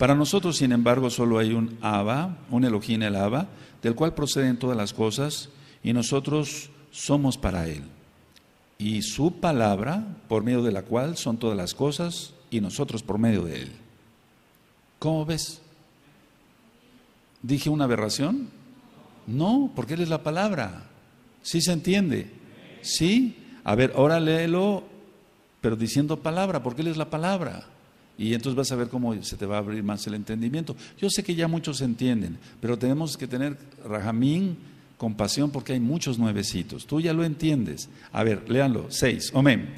para nosotros, sin embargo, solo hay un Abba, un Elohim el Abba, del cual proceden todas las cosas, y nosotros somos para Él. Y su palabra, por medio de la cual son todas las cosas, y nosotros por medio de Él. ¿Cómo ves? ¿Dije una aberración? No, porque Él es la palabra. ¿Sí se entiende? ¿Sí? A ver, ahora léelo, pero diciendo palabra, porque Él es la palabra y entonces vas a ver cómo se te va a abrir más el entendimiento. Yo sé que ya muchos entienden, pero tenemos que tener rajamín, compasión, porque hay muchos nuevecitos. Tú ya lo entiendes. A ver, léanlo. Seis. Amén.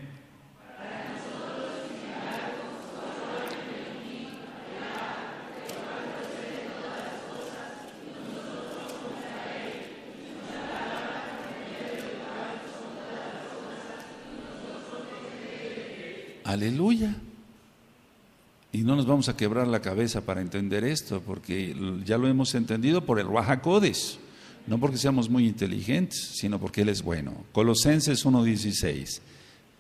Aleluya. Y no nos vamos a quebrar la cabeza para entender esto, porque ya lo hemos entendido por el Rajacodes, no porque seamos muy inteligentes, sino porque Él es bueno. Colosenses 1.16.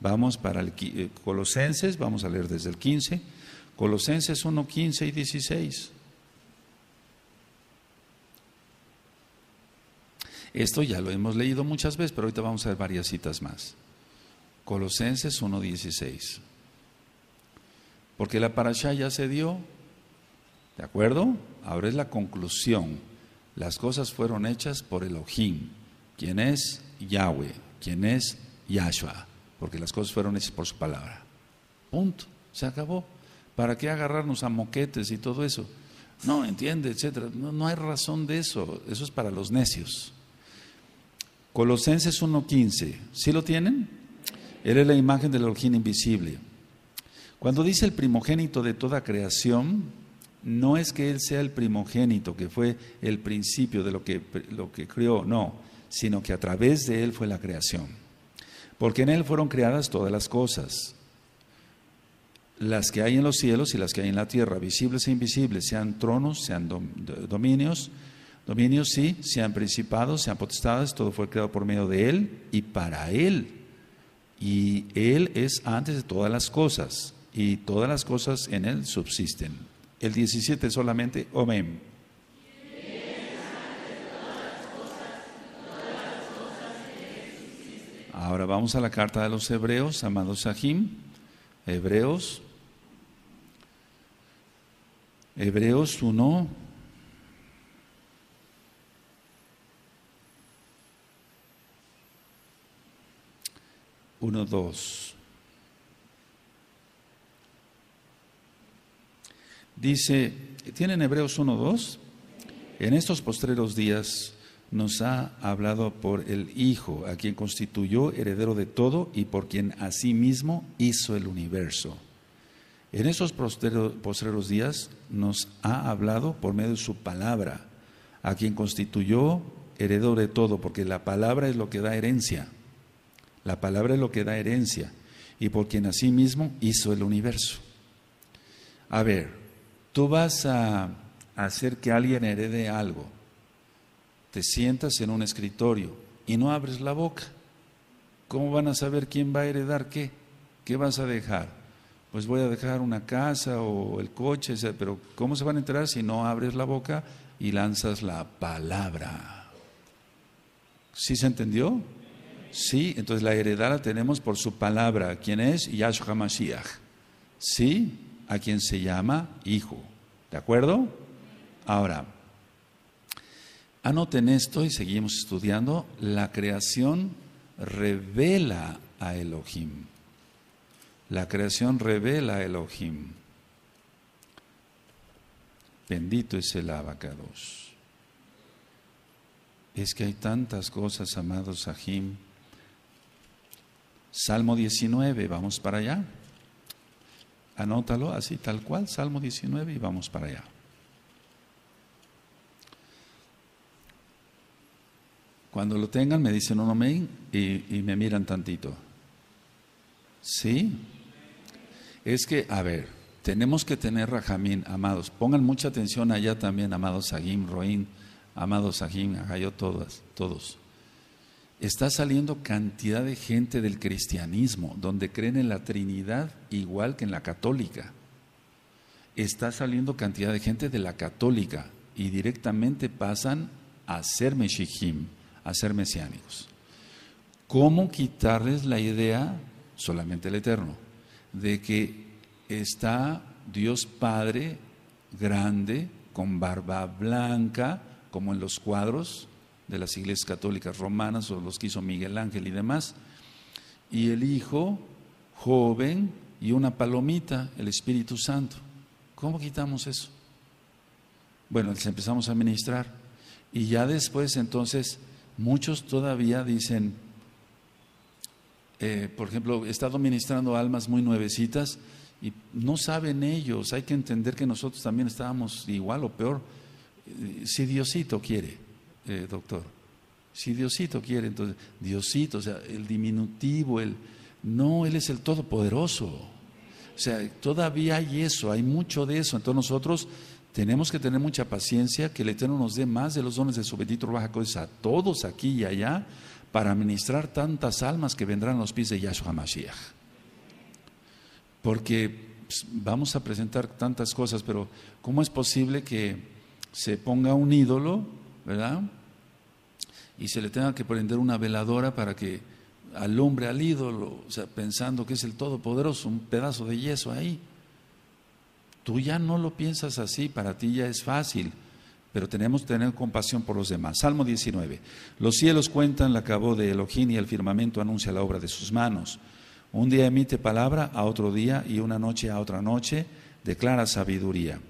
Vamos para el eh, Colosenses, vamos a leer desde el 15. Colosenses 1.15 y 16. Esto ya lo hemos leído muchas veces, pero ahorita vamos a ver varias citas más. Colosenses 1.16 porque la parasha ya se dio. ¿De acuerdo? Ahora es la conclusión. Las cosas fueron hechas por Elohim, quien es Yahweh, quien es Yahshua, porque las cosas fueron hechas por su palabra. Punto. Se acabó. ¿Para qué agarrarnos a moquetes y todo eso? No, entiende, etcétera. No, hay razón de eso. Eso es para los necios. Colosenses 1.15. ¿Sí lo tienen? Él es la imagen del Elohim invisible cuando dice el primogénito de toda creación, no es que Él sea el primogénito, que fue el principio de lo que, lo que creó, no, sino que a través de Él fue la creación. Porque en Él fueron creadas todas las cosas, las que hay en los cielos y las que hay en la tierra, visibles e invisibles, sean tronos, sean dominios, dominios sí, sean principados, sean potestades, todo fue creado por medio de Él y para Él. Y Él es antes de todas las cosas y todas las cosas en él subsisten. El 17 solamente, amén. Ahora vamos a la carta de los hebreos, amados Sahim, Hebreos, Hebreos 1, 1, 2 Dice, ¿tienen Hebreos 1.2? En estos postreros días nos ha hablado por el Hijo, a quien constituyó heredero de todo y por quien asimismo hizo el universo. En esos postreros, postreros días nos ha hablado por medio de su palabra, a quien constituyó heredero de todo, porque la palabra es lo que da herencia. La palabra es lo que da herencia y por quien asimismo hizo el universo. A ver, Tú vas a hacer que alguien herede algo. Te sientas en un escritorio y no abres la boca. ¿Cómo van a saber quién va a heredar qué? ¿Qué vas a dejar? Pues voy a dejar una casa o el coche, pero ¿cómo se van a enterar si no abres la boca y lanzas la palabra? ¿Sí se entendió? Sí, entonces la heredad la tenemos por su palabra. ¿Quién es? Yahshua Mashiach. ¿Sí? a quien se llama hijo. ¿De acuerdo? Ahora, anoten esto y seguimos estudiando. La creación revela a Elohim. La creación revela a Elohim. Bendito es el abacados. Es que hay tantas cosas, amados Ajim. Salmo 19, vamos para allá. Anótalo así tal cual, Salmo 19 y vamos para allá. Cuando lo tengan me dicen un amén y, me miran tantito. ¿Sí? Es que, a ver, tenemos que tener rajamín, amados. Pongan mucha atención allá también, amados Sagim, Roín, amados Sagim, Agayo, todas, todos está saliendo cantidad de gente del cristianismo, donde creen en la Trinidad igual que en la católica. Está saliendo cantidad de gente de la católica y directamente pasan a ser meshijim, a ser mesiánicos. ¿Cómo quitarles la idea, solamente el Eterno, de que está Dios Padre grande, con barba blanca, como en los cuadros, de las iglesias católicas romanas o los que hizo Miguel Ángel y demás. Y el hijo, joven, y una palomita, el Espíritu Santo. ¿Cómo quitamos eso? Bueno, les empezamos a ministrar. Y ya después, entonces, muchos todavía dicen, eh, por ejemplo, he estado ministrando almas muy nuevecitas y no saben ellos, hay que entender que nosotros también estábamos igual o peor, eh, si Diosito quiere. Eh, doctor. Si Diosito quiere, entonces, Diosito, o sea, el diminutivo, el... No, Él es el Todopoderoso. O sea, todavía hay eso, hay mucho de eso. Entonces nosotros tenemos que tener mucha paciencia, que el Eterno nos dé más de los dones de su bendito a todos aquí y allá, para ministrar tantas almas que vendrán a los pies de Yahshua Mashiach. Porque pues, vamos a presentar tantas cosas, pero ¿cómo es posible que se ponga un ídolo ¿verdad? Y se le tenga que prender una veladora para que al hombre, al ídolo, o sea, pensando que es el Todopoderoso, un pedazo de yeso ahí. Tú ya no lo piensas así, para ti ya es fácil, pero tenemos que tener compasión por los demás. Salmo 19. Los cielos cuentan la cabo de Elohim y el firmamento anuncia la obra de sus manos. Un día emite palabra a otro día y una noche a otra noche declara sabiduría.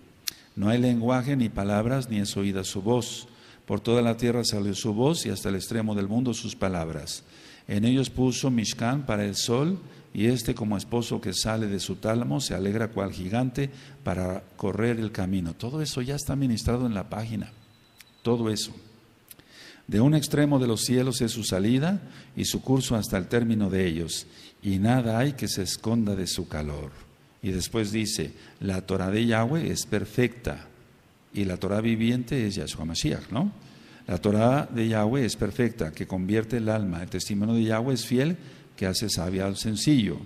No hay lenguaje ni palabras, ni es oída su voz. Por toda la tierra salió su voz y hasta el extremo del mundo sus palabras. En ellos puso Mishkan para el sol, y este como esposo que sale de su tálamo se alegra cual gigante para correr el camino. Todo eso ya está ministrado en la página. Todo eso. De un extremo de los cielos es su salida y su curso hasta el término de ellos, y nada hay que se esconda de su calor. Y después dice, la Torah de Yahweh es perfecta, y la Torah viviente es Yahshua Mashiach, ¿no? La Torah de Yahweh es perfecta, que convierte el alma. El testimonio de Yahweh es fiel, que hace sabia al sencillo.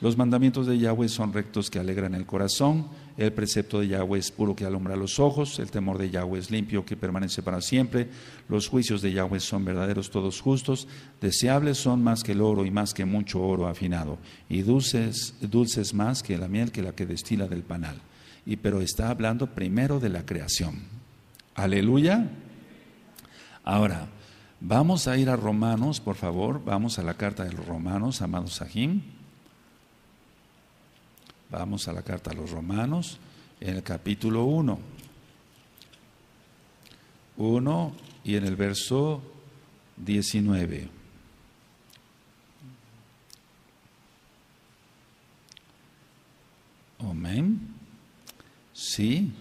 Los mandamientos de Yahweh son rectos que alegran el corazón. El precepto de Yahweh es puro que alumbra los ojos. El temor de Yahweh es limpio que permanece para siempre. Los juicios de Yahweh son verdaderos, todos justos. Deseables son más que el oro y más que mucho oro afinado. Y dulces, dulces más que la miel que la que destila del panal y pero está hablando primero de la creación. Aleluya. Ahora, vamos a ir a Romanos, por favor, vamos a la carta de los Romanos, amados Sahim. Vamos a la carta de los Romanos, en el capítulo 1. 1 y en el verso 19. Amén. Sí.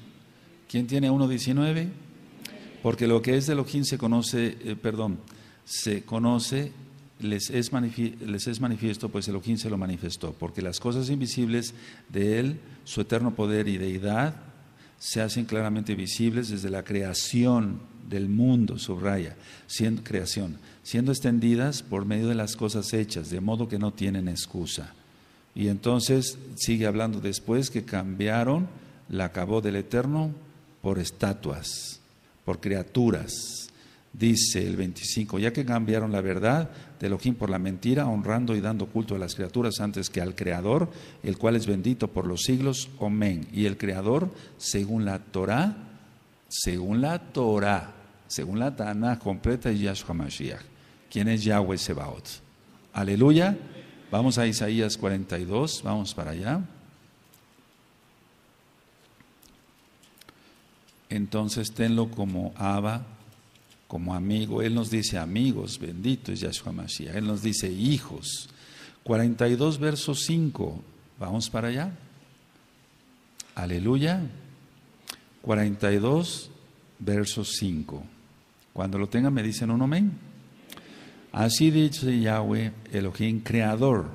¿Quién tiene 1.19? Porque lo que es de Elohim se conoce, eh, perdón, se conoce, les es, les es manifiesto, pues Elohim se lo manifestó. Porque las cosas invisibles de Él, su eterno poder y deidad, se hacen claramente visibles desde la creación del mundo, subraya, siendo creación, siendo extendidas por medio de las cosas hechas, de modo que no tienen excusa. Y entonces sigue hablando después que cambiaron la acabó del Eterno por estatuas, por criaturas. Dice el 25, ya que cambiaron la verdad de Elohim por la mentira, honrando y dando culto a las criaturas antes que al Creador, el cual es bendito por los siglos. Amén. Y el Creador, según la Torah, según la Torah, según la tana completa, y Yahshua Mashiach. quien es Yahweh Sebaot? Aleluya. Vamos a Isaías 42, vamos para allá. entonces tenlo como Abba, como amigo. Él nos dice amigos, bendito es Yahshua Mashiach. Él nos dice hijos. 42 verso 5, vamos para allá. Aleluya. 42 verso 5. Cuando lo tengan me dicen un amén. Así dice Yahweh, Elohim, creador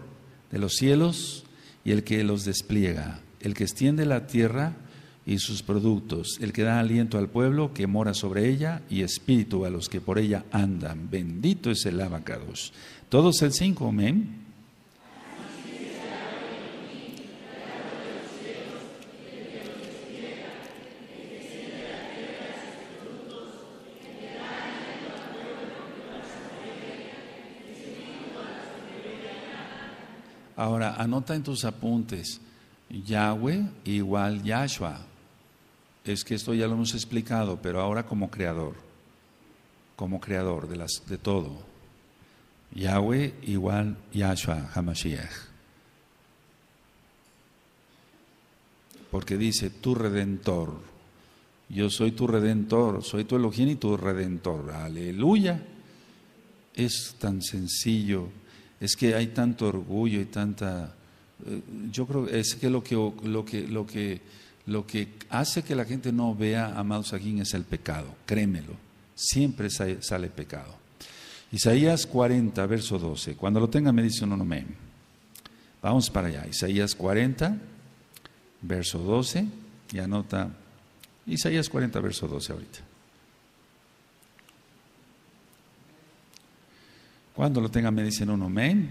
de los cielos y el que los despliega, el que extiende la tierra y sus productos, el que da aliento al pueblo que mora sobre ella y espíritu a los que por ella andan. Bendito es el abacados. Todos el 5, amén. Ahora, anota en tus apuntes, Yahweh igual Yahshua, es que esto ya lo hemos explicado, pero ahora como creador, como creador de, las, de todo. Yahweh igual Yahshua Hamashiach. Porque dice, tu redentor, yo soy tu redentor, soy tu Elohim y tu redentor. Aleluya. Es tan sencillo, es que hay tanto orgullo y tanta... Eh, yo creo, es que lo que, lo que, lo que lo que hace que la gente no vea a Mausaguín es el pecado, créemelo, siempre sale pecado. Isaías 40, verso 12. Cuando lo tenga me dice un amén. Vamos para allá. Isaías 40, verso 12. Y anota Isaías 40, verso 12 ahorita. Cuando lo tengan me dicen un amén.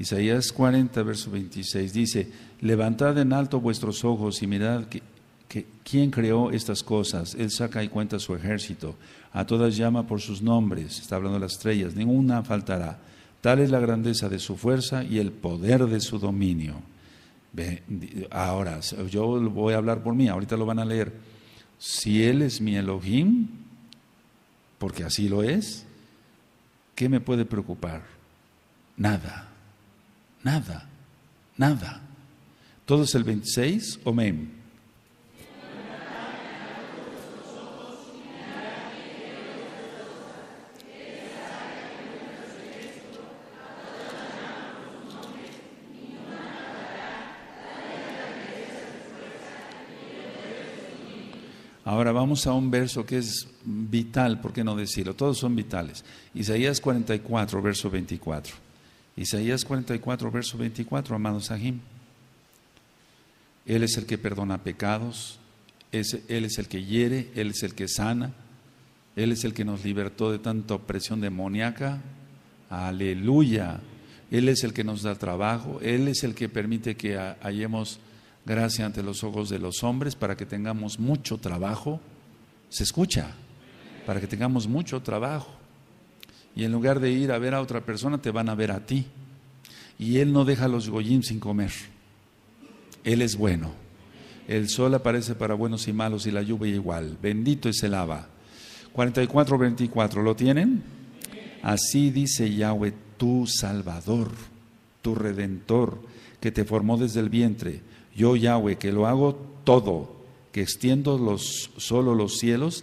Isaías 40, verso 26 dice, levantad en alto vuestros ojos y mirad que, quién creó estas cosas. Él saca y cuenta su ejército. A todas llama por sus nombres. Está hablando de las estrellas. Ninguna faltará. Tal es la grandeza de su fuerza y el poder de su dominio. Ahora, yo voy a hablar por mí, ahorita lo van a leer. Si Él es mi Elohim, porque así lo es, ¿qué me puede preocupar? Nada. Nada, nada. Todo es el 26, omén. Ahora vamos a un verso que es vital, ¿por qué no decirlo? Todos son vitales. Isaías 44, verso 24. Isaías 44, verso 24, amado Sahim. Él es el que perdona pecados, Él es el que hiere, Él es el que sana, Él es el que nos libertó de tanta opresión demoníaca. Aleluya. Él es el que nos da trabajo, Él es el que permite que hallemos gracia ante los ojos de los hombres para que tengamos mucho trabajo. ¿Se escucha? Para que tengamos mucho trabajo. Y en lugar de ir a ver a otra persona, te van a ver a ti. Y Él no deja los goyim sin comer. Él es bueno. El sol aparece para buenos y malos y la lluvia igual. Bendito es el y 44, 24, ¿lo tienen? Así dice Yahweh, tu Salvador, tu Redentor, que te formó desde el vientre. Yo, Yahweh, que lo hago todo, que extiendo los, solo los cielos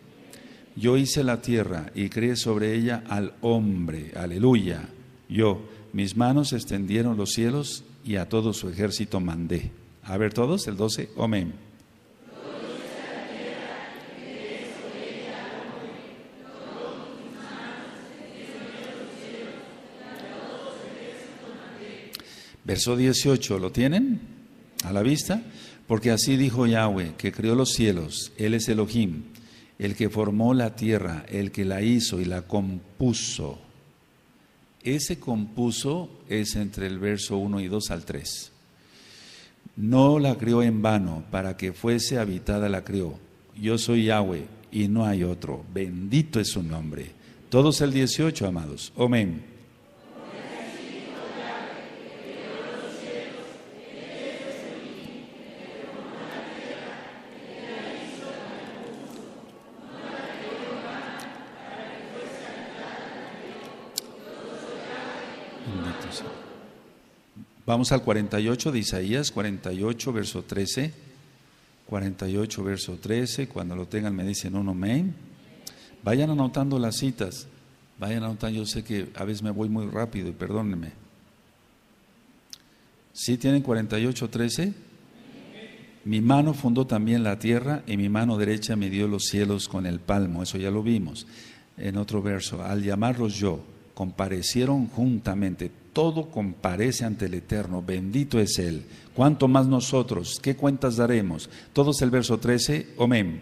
Yo hice la tierra y creé sobre ella al hombre, aleluya. Yo, mis manos extendieron los cielos y a todo su ejército mandé. A ver todos, el 12, amén. Verso 18, ¿lo tienen? ¿A la vista? Porque así dijo Yahweh, que creó los cielos, Él es Elohim, el que formó la tierra, el que la hizo y la compuso. Ese compuso es entre el verso 1 y 2 al 3. No la crió en vano, para que fuese habitada la crió. Yo soy Yahweh y no hay otro. Bendito es su nombre. Todos el 18, amados. Amén. Vamos al 48 de Isaías, 48, verso 13. 48, verso 13. Cuando lo tengan me dicen un amén. Vayan anotando las citas. Vayan anotando. Yo sé que a veces me voy muy rápido y perdónenme. ¿Sí tienen 48, 13? Mi mano fundó también la tierra y mi mano derecha me dio los cielos con el palmo. Eso ya lo vimos en otro verso. Al llamarlos yo, comparecieron juntamente todo comparece ante el Eterno, bendito es Él. ¿Cuánto más nosotros? ¿Qué cuentas daremos? Todos el verso 13, amén.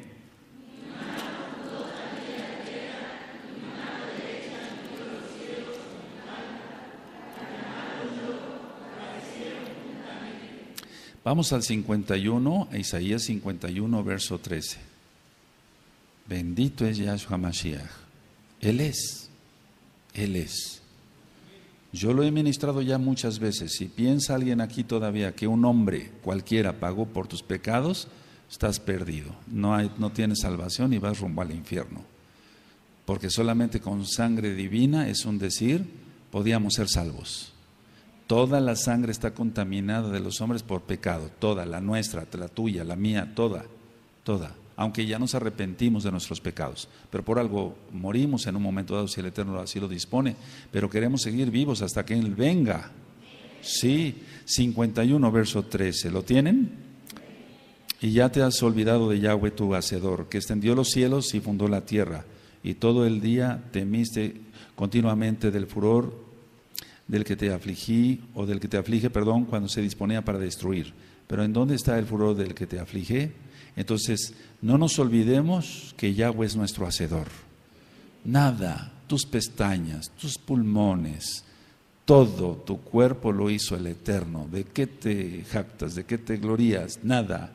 Vamos al 51, Isaías 51, verso 13. Bendito es Yahshua Mashiach. Él es, Él es. Yo lo he ministrado ya muchas veces. Si piensa alguien aquí todavía que un hombre cualquiera pagó por tus pecados, estás perdido. No, tienes salvación y vas rumbo al infierno. Porque solamente con sangre divina, es un decir, podíamos ser salvos. Toda la sangre está contaminada de los hombres por pecado. Toda, la nuestra, la tuya, la mía, toda, toda aunque ya nos arrepentimos de nuestros pecados. Pero por algo morimos en un momento dado, si el Eterno así lo dispone, pero queremos seguir vivos hasta que Él venga. Sí, 51, verso 13, ¿lo tienen? Y ya te has olvidado de Yahweh tu Hacedor, que extendió los cielos y fundó la tierra, y todo el día temiste continuamente del furor del que te afligí, o del que te aflige, perdón, cuando se disponía para destruir. Pero ¿en dónde está el furor del que te aflige? Entonces, no nos olvidemos que Yahweh es nuestro hacedor. Nada, tus pestañas, tus pulmones, todo tu cuerpo lo hizo el Eterno. ¿De qué te jactas? ¿De qué te glorías? Nada.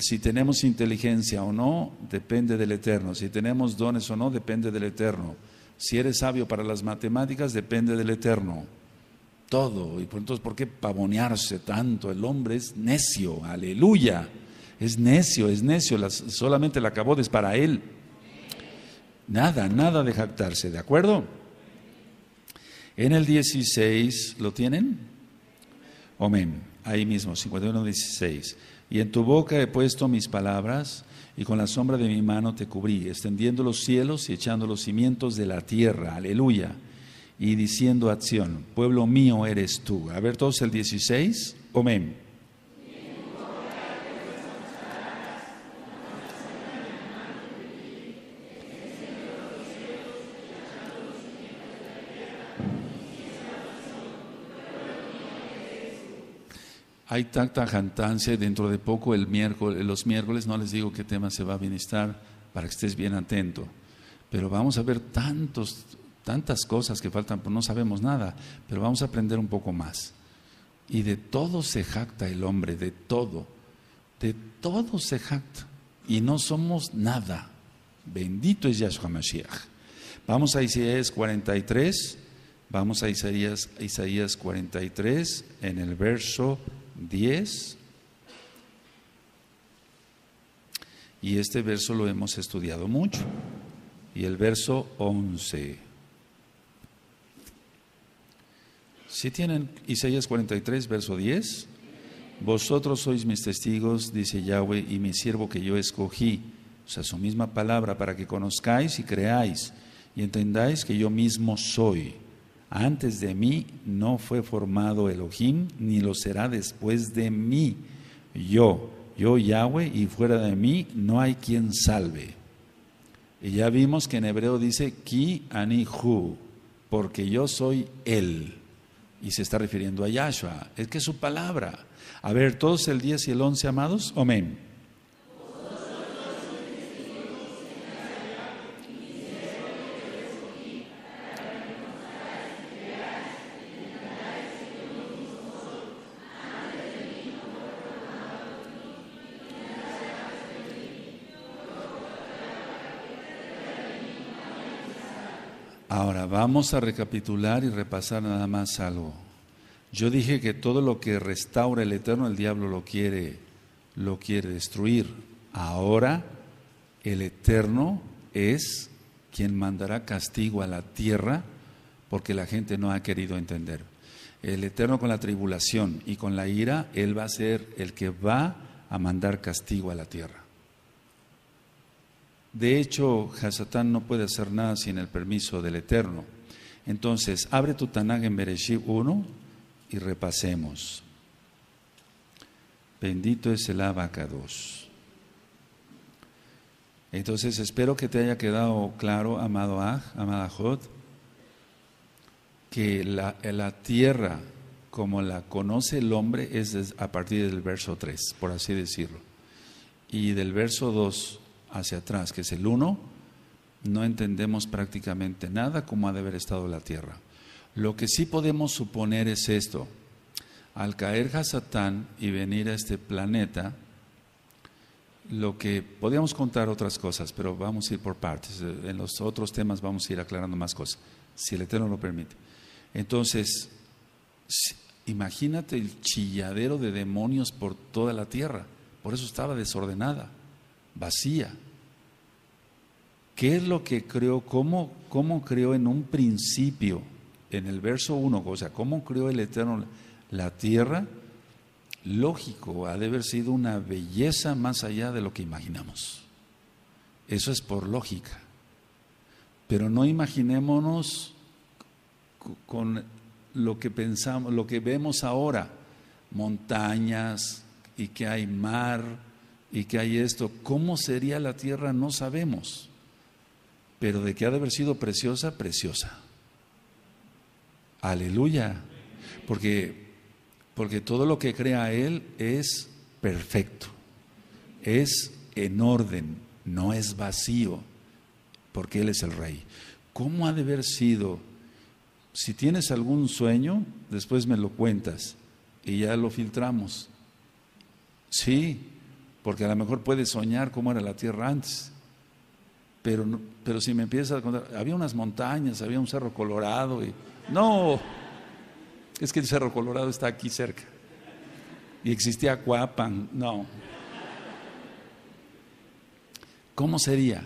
Si tenemos inteligencia o no, depende del Eterno. Si tenemos dones o no, depende del Eterno. Si eres sabio para las matemáticas, depende del Eterno. Todo. Y por pues, entonces, ¿por qué pavonearse tanto? El hombre es necio. Aleluya. Es necio, es necio, solamente la acabó es para él. Nada, nada de jactarse, ¿de acuerdo? En el 16, ¿lo tienen? Amén, ahí mismo, 51, 16. Y en tu boca he puesto mis palabras, y con la sombra de mi mano te cubrí, extendiendo los cielos y echando los cimientos de la tierra, aleluya, y diciendo acción, pueblo mío eres tú. A ver todos el 16, amén. hay tanta jantancia, dentro de poco el miércoles, los miércoles no les digo qué tema se va a bienestar para que estés bien atento, pero vamos a ver tantos, tantas cosas que faltan, pues no sabemos nada, pero vamos a aprender un poco más. Y de todo se jacta el hombre, de todo, de todo se jacta. Y no somos nada. Bendito es Yahshua Mashiach. Vamos a Isaías 43, vamos a Isaías, Isaías 43 en el verso 10. Y este verso lo hemos estudiado mucho. Y el verso 11. Si tienen Isaías 43, verso 10. Vosotros sois mis testigos, dice Yahweh, y mi siervo que yo escogí. O sea, su misma palabra, para que conozcáis y creáis y entendáis que yo mismo soy. Antes de mí no fue formado Elohim, ni lo será después de mí. Yo, yo Yahweh, y fuera de mí no hay quien salve. Y ya vimos que en hebreo dice ki ani hu, porque yo soy él. Y se está refiriendo a Yahshua. Es que es su palabra. A ver, todos el 10 y el 11, amados. Amén. Vamos a recapitular y repasar nada más algo. Yo dije que todo lo que restaura el Eterno, el diablo lo quiere, lo quiere destruir. Ahora el Eterno es quien mandará castigo a la tierra porque la gente no ha querido entender. El Eterno con la tribulación y con la ira, Él va a ser el que va a mandar castigo a la tierra. De hecho, Hasatán no puede hacer nada sin el permiso del Eterno. Entonces, abre tu Tanag en Bereshit 1 y repasemos. Bendito es el 2. Entonces, espero que te haya quedado claro, amado Aj, amada Jod, que la, la, tierra como la conoce el hombre es a partir del verso 3, por así decirlo. Y del verso 2 hacia atrás, que es el 1, no entendemos prácticamente nada como ha de haber estado la tierra. Lo que sí podemos suponer es esto. Al caer Hasatán y venir a este planeta, lo que podríamos contar otras cosas, pero vamos a ir por partes. En los otros temas vamos a ir aclarando más cosas, si el Eterno lo permite. Entonces, imagínate el chilladero de demonios por toda la tierra. Por eso estaba desordenada vacía. ¿Qué es lo que creó? ¿Cómo, creó en un principio, en el verso 1, o sea, cómo creó el Eterno la tierra? Lógico, ha de haber sido una belleza más allá de lo que imaginamos. Eso es por lógica. Pero no imaginémonos con lo que pensamos, lo que vemos ahora, montañas y que hay mar, y que hay esto. ¿Cómo sería la tierra? No sabemos. Pero de que ha de haber sido preciosa, preciosa. Aleluya. Porque, porque todo lo que crea Él es perfecto, es en orden, no es vacío, porque Él es el Rey. ¿Cómo ha de haber sido? Si tienes algún sueño, después me lo cuentas y ya lo filtramos. Sí, porque a lo mejor puede soñar cómo era la tierra antes. Pero, pero si me empiezas a contar, había unas montañas, había un cerro colorado y. No, es que el cerro colorado está aquí cerca. Y existía Cuapan, no. ¿Cómo sería?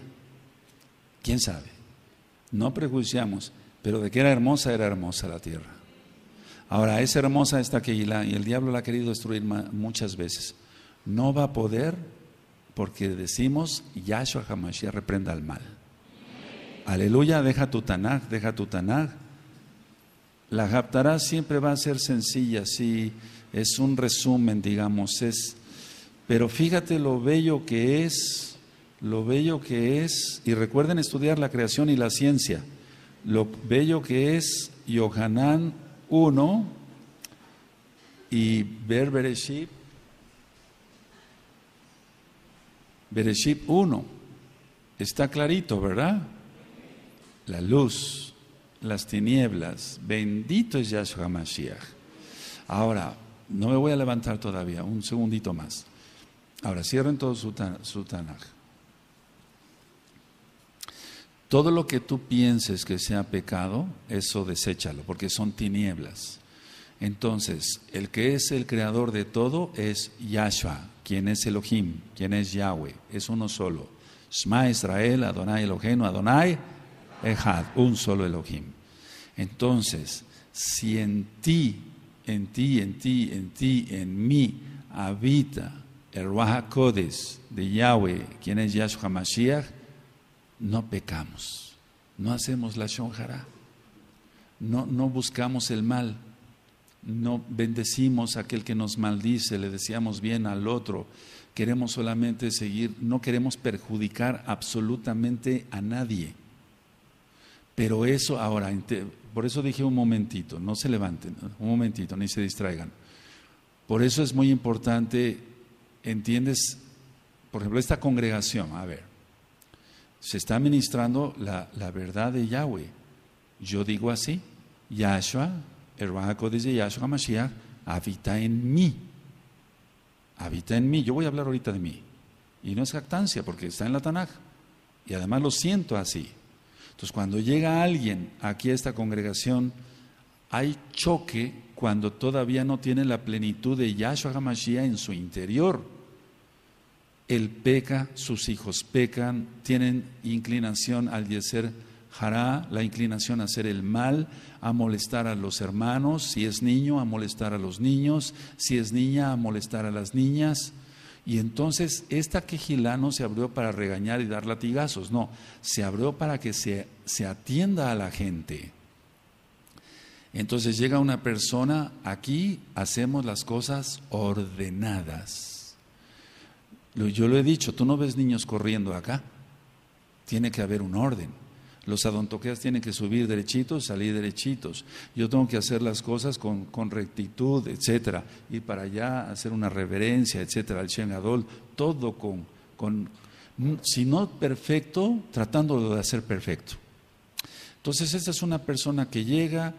¿Quién sabe? No prejuiciamos, pero de que era hermosa, era hermosa la tierra. Ahora, es hermosa esta Keilah y el diablo la ha querido destruir muchas veces no va a poder porque decimos Yahshua Hamashia reprenda al mal. Aleluya, deja tu Tanaj, deja tu Tanaj. La Japtará siempre va a ser sencilla, si es un resumen, digamos, es. Pero fíjate lo bello que es, lo bello que es, y recuerden estudiar la creación y la ciencia, lo bello que es Yohanan 1 y Berbereshit Bereshit 1. Está clarito, ¿verdad? La luz, las tinieblas. Bendito es Yahshua Mashiach. Ahora, no me voy a levantar todavía, un segundito más. Ahora, cierren todo su, su Todo lo que tú pienses que sea pecado, eso deséchalo, porque son tinieblas. Entonces, el que es el creador de todo es Yahshua, quien es Elohim, quien es Yahweh, es uno solo. Shma Israel, Adonai Elohim, Adonai Ejad, un solo Elohim. Entonces, si en ti, en ti, en ti, en ti, en mí habita el Ruach de Yahweh, quien es Yahshua Mashiach, no pecamos, no hacemos la shonjara, no, no buscamos el mal no bendecimos a aquel que nos maldice, le decíamos bien al otro, queremos solamente seguir, no queremos perjudicar absolutamente a nadie. Pero eso ahora, por eso dije un momentito, no se levanten, un momentito, ni se distraigan. Por eso es muy importante, entiendes, por ejemplo, esta congregación, a ver, se está ministrando la, la verdad de Yahweh. Yo digo así, Yahshua el Ruach dice Yahshua Mashiach habita en mí. Habita en mí. Yo voy a hablar ahorita de mí. Y no es jactancia porque está en la Tanaj. Y además lo siento así. Entonces cuando llega alguien aquí a esta congregación, hay choque cuando todavía no tiene la plenitud de Yahshua HaMashiach en su interior. el peca, sus hijos pecan, tienen inclinación al yeser hará, la inclinación a hacer el mal, a molestar a los hermanos, si es niño, a molestar a los niños, si es niña, a molestar a las niñas. Y entonces esta quejilá no se abrió para regañar y dar latigazos, no, se abrió para que se atienda a la gente. Entonces llega una persona, aquí hacemos las cosas ordenadas. Yo lo he dicho, tú no ves niños corriendo acá, tiene que haber un orden. Los adontoqueas tienen que subir derechitos, salir derechitos. Yo tengo que hacer las cosas con, rectitud, etcétera. Ir para allá, hacer una reverencia, etcétera, al Shen Adol, todo con, con, mm, si no perfecto, tratándolo de hacer perfecto. Entonces, esta es una persona que llega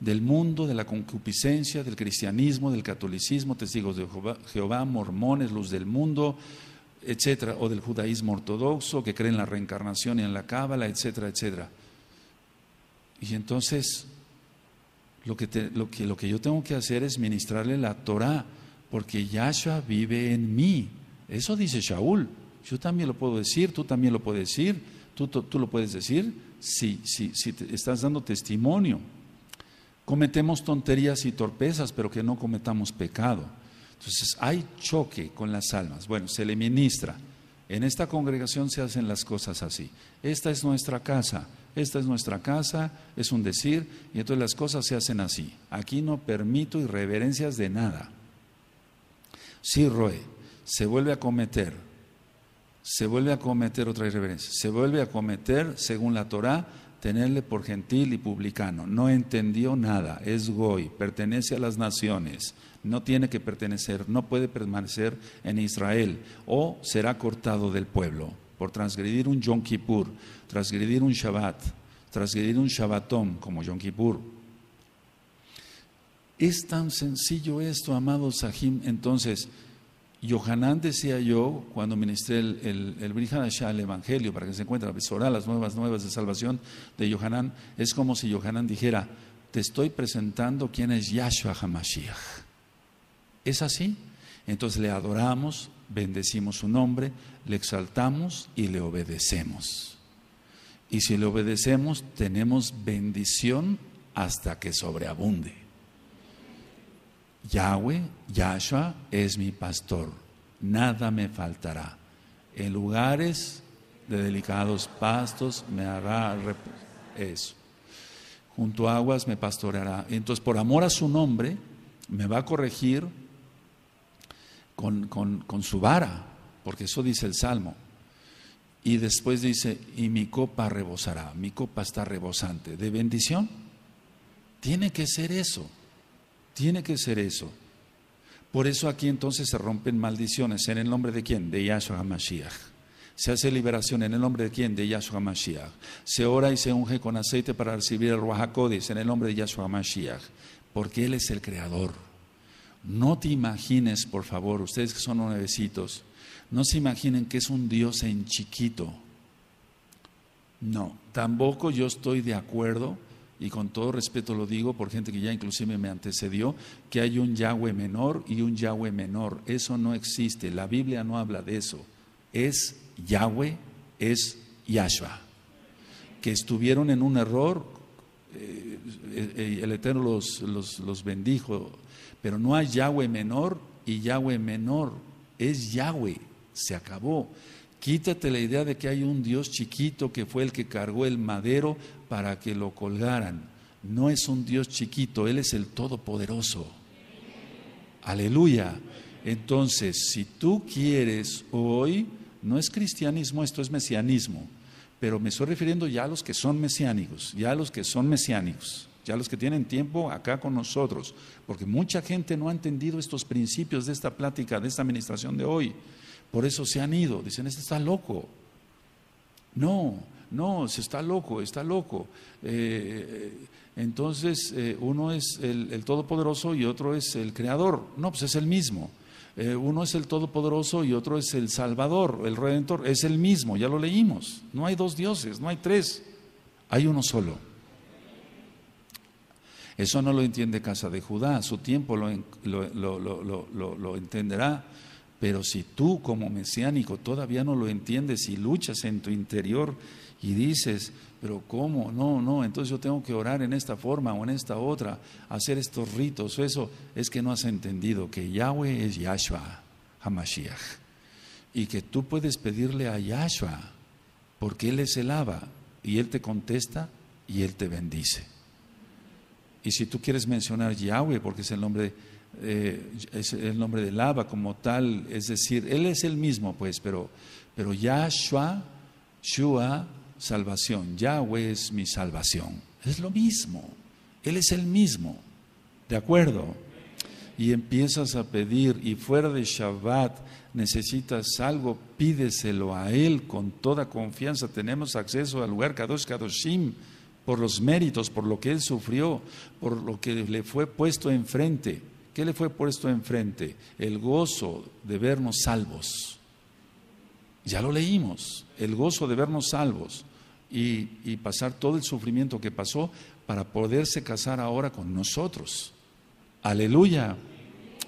del mundo, de la concupiscencia, del cristianismo, del catolicismo, testigos de Jehová mormones, luz del mundo, etcétera, o del judaísmo ortodoxo que cree en la reencarnación y en la cábala, etcétera, etcétera. Y entonces, lo que, lo que, lo que yo tengo que hacer es ministrarle la Torah, porque Yahshua vive en mí. Eso dice Shaul. Yo también lo puedo decir, tú también lo puedes decir, tú, lo puedes decir si, si estás dando testimonio. Cometemos tonterías y torpezas, pero que no cometamos pecado. Entonces hay choque con las almas. Bueno, se le ministra. En esta congregación se hacen las cosas así. Esta es nuestra casa, esta es nuestra casa, es un decir, y entonces las cosas se hacen así. Aquí no permito irreverencias de nada. Si sí, Roe, se vuelve a cometer, se vuelve a cometer otra irreverencia, se vuelve a cometer, según la Torah, tenerle por gentil y publicano. No entendió nada, es goy, pertenece a las naciones, no tiene que pertenecer, no puede permanecer en Israel o será cortado del pueblo por transgredir un Yom Kippur, transgredir un Shabbat, transgredir un Shabbatón como Yom Kippur. Es tan sencillo esto, amado Sahim, entonces Yohanan decía yo, cuando ministré el, el, el Evangelio, para que se encuentre la las nuevas nuevas de salvación de Yohanan, es como si Yohanan dijera, te estoy presentando quién es Yahshua HaMashiach. ¿Es así? Entonces le adoramos, bendecimos su nombre, le exaltamos y le obedecemos. Y si le obedecemos, tenemos bendición hasta que sobreabunde. Yahweh, Yahshua, es mi pastor, nada me faltará. En lugares de delicados pastos me hará eso. Junto a aguas me pastoreará. Entonces, por amor a su nombre, me va a corregir con, con su vara, porque eso dice el Salmo. Y después dice, y mi copa rebosará, mi copa está rebosante. ¿De bendición? Tiene que ser eso. Tiene que ser eso. Por eso aquí entonces se rompen maldiciones. ¿En el nombre de quién? De Yahshua HaMashiach. Se hace liberación. ¿En el nombre de quién? De Yahshua mashiach Se ora y se unge con aceite para recibir el Ruach En el nombre de Yahshua mashiach Porque Él es el Creador. No te imagines, por favor, ustedes que son nuevecitos, no se imaginen que es un Dios en chiquito. No, tampoco yo estoy de acuerdo y con todo respeto lo digo por gente que ya inclusive me antecedió, que hay un Yahweh menor y un Yahweh menor. Eso no existe, la Biblia no habla de eso. Es Yahweh, es Yahshua. Que estuvieron en un error, eh, eh, eh, el Eterno los, los bendijo, pero no hay Yahweh menor y Yahweh menor, es Yahweh, se acabó. Quítate la idea de que hay un Dios chiquito que fue el que cargó el madero para que lo colgaran. No es un Dios chiquito, Él es el Todopoderoso. Aleluya. Entonces, si tú quieres hoy, no es cristianismo, esto es mesianismo, pero me estoy refiriendo ya a los que son mesiánicos, ya a los que son mesiánicos, ya a los que tienen tiempo acá con nosotros, porque mucha gente no ha entendido estos principios de esta plática, de esta administración de hoy. Por eso se han ido. Dicen, este está loco. No, no, se está loco, está loco. Eh, eh, entonces, eh, uno es el, Todopoderoso y otro es el Creador. No, pues es el mismo. uno es el Todopoderoso y otro es el Salvador, el Redentor. Es el mismo, ya lo leímos. No hay dos dioses, no hay tres. Hay uno solo. Eso no lo entiende Casa de Judá. su tiempo lo, lo, lo entenderá pero si tú como mesiánico todavía no lo entiendes y luchas en tu interior y dices, pero ¿cómo? No, no, entonces yo tengo que orar en esta forma o en esta otra, hacer estos ritos o eso, es que no has entendido que Yahweh es Yahshua, Hamashiach, y que tú puedes pedirle a Yahshua, porque Él es el y Él te contesta y Él te bendice. Y si tú quieres mencionar Yahweh, porque es el nombre eh, es el nombre de Lava como tal, es decir, Él es el mismo, pues, pero, pero Yahshua, Shua, salvación, Yahweh es mi salvación. Es lo mismo, Él es el mismo, ¿de acuerdo? Y empiezas a pedir, y fuera de Shabbat necesitas algo, pídeselo a Él con toda confianza. Tenemos acceso al lugar Kadosh Kadoshim por los méritos, por lo que Él sufrió, por lo que le fue puesto enfrente. ¿Qué le fue esto enfrente? El gozo de vernos salvos. Ya lo leímos, el gozo de vernos salvos y, pasar todo el sufrimiento que pasó para poderse casar ahora con nosotros. Aleluya,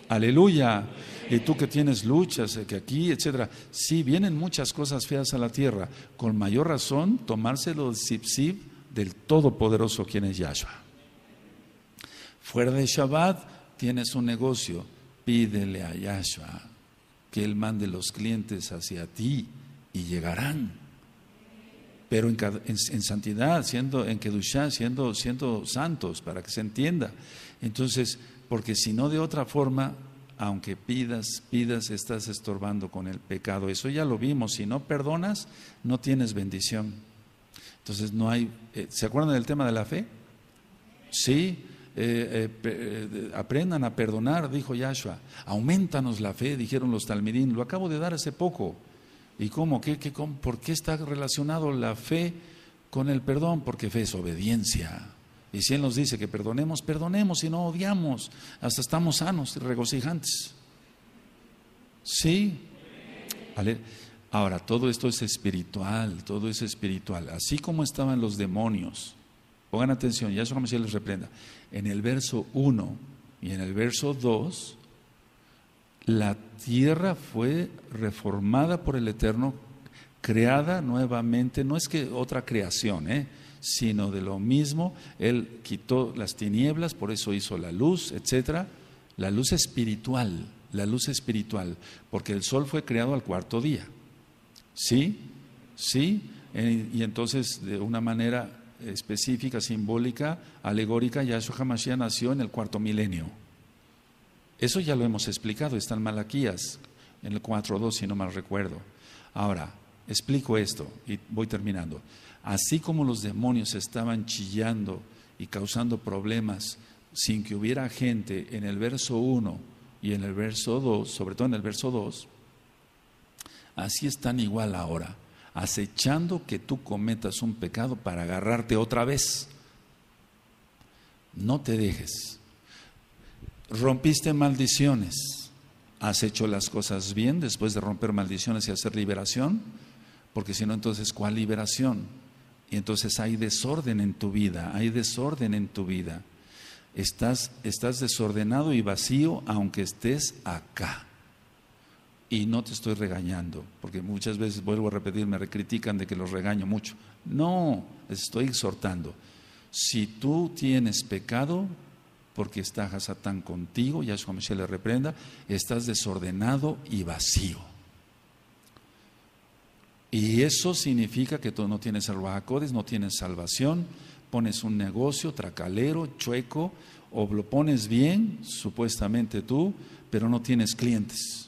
aleluya. Y tú que tienes luchas, eh, que aquí, etcétera. Sí, vienen muchas cosas feas a la tierra. Con mayor razón, tomárselo del sip, del Todopoderoso, quien es Yahshua. Fuera de Shabbat, tienes un negocio, pídele a Yahshua que Él mande los clientes hacia ti y llegarán. Pero en, santidad, siendo en Kedushá, siendo, siendo santos, para que se entienda. Entonces, porque si no de otra forma, aunque pidas, pidas, estás estorbando con el pecado. Eso ya lo vimos. Si no perdonas, no tienes bendición. Entonces no hay... Eh, ¿Se acuerdan del tema de la fe? Sí. Eh, eh, eh, aprendan a perdonar, dijo Yahshua. Aumentanos la fe, dijeron los talmidín. Lo acabo de dar hace poco. ¿Y cómo? ¿Qué, ¿Por qué está relacionado la fe con el perdón? Porque fe es obediencia. Y si Él nos dice que perdonemos, perdonemos y no odiamos. Hasta estamos sanos y regocijantes. ¿Sí? ¿Vale? Ahora, todo esto es espiritual, todo es espiritual. Así como estaban los demonios, pongan atención, ya eso no me les reprenda en el verso 1 y en el verso 2, la tierra fue reformada por el Eterno, creada nuevamente, no es que otra creación, ¿eh? sino de lo mismo, Él quitó las tinieblas, por eso hizo la luz, etc. La luz espiritual, la luz espiritual, porque el sol fue creado al cuarto día. ¿Sí? ¿Sí? Eh, y entonces, de una manera específica, simbólica, alegórica, Yahshua ya nació en el cuarto milenio. Eso ya lo hemos explicado, está en Malaquías, en el 4.2, si no mal recuerdo. Ahora, explico esto y voy terminando. Así como los demonios estaban chillando y causando problemas sin que hubiera gente en el verso 1 y en el verso 2, sobre todo en el verso 2, así están igual ahora acechando que tú cometas un pecado para agarrarte otra vez. No te dejes. Rompiste maldiciones. Has hecho las cosas bien después de romper maldiciones y hacer liberación, porque si no, entonces, ¿cuál liberación? Y entonces hay desorden en tu vida, hay desorden en tu vida. Estás, estás desordenado y vacío aunque estés acá y no te estoy regañando, porque muchas veces, vuelvo a repetir, me critican de que los regaño mucho. No, les estoy exhortando. Si tú tienes pecado, porque está Hasatán contigo, Yahshua se le reprenda, estás desordenado y vacío. Y eso significa que tú no tienes bajacodes, no tienes salvación, pones un negocio tracalero, chueco, o lo pones bien, supuestamente tú, pero no tienes clientes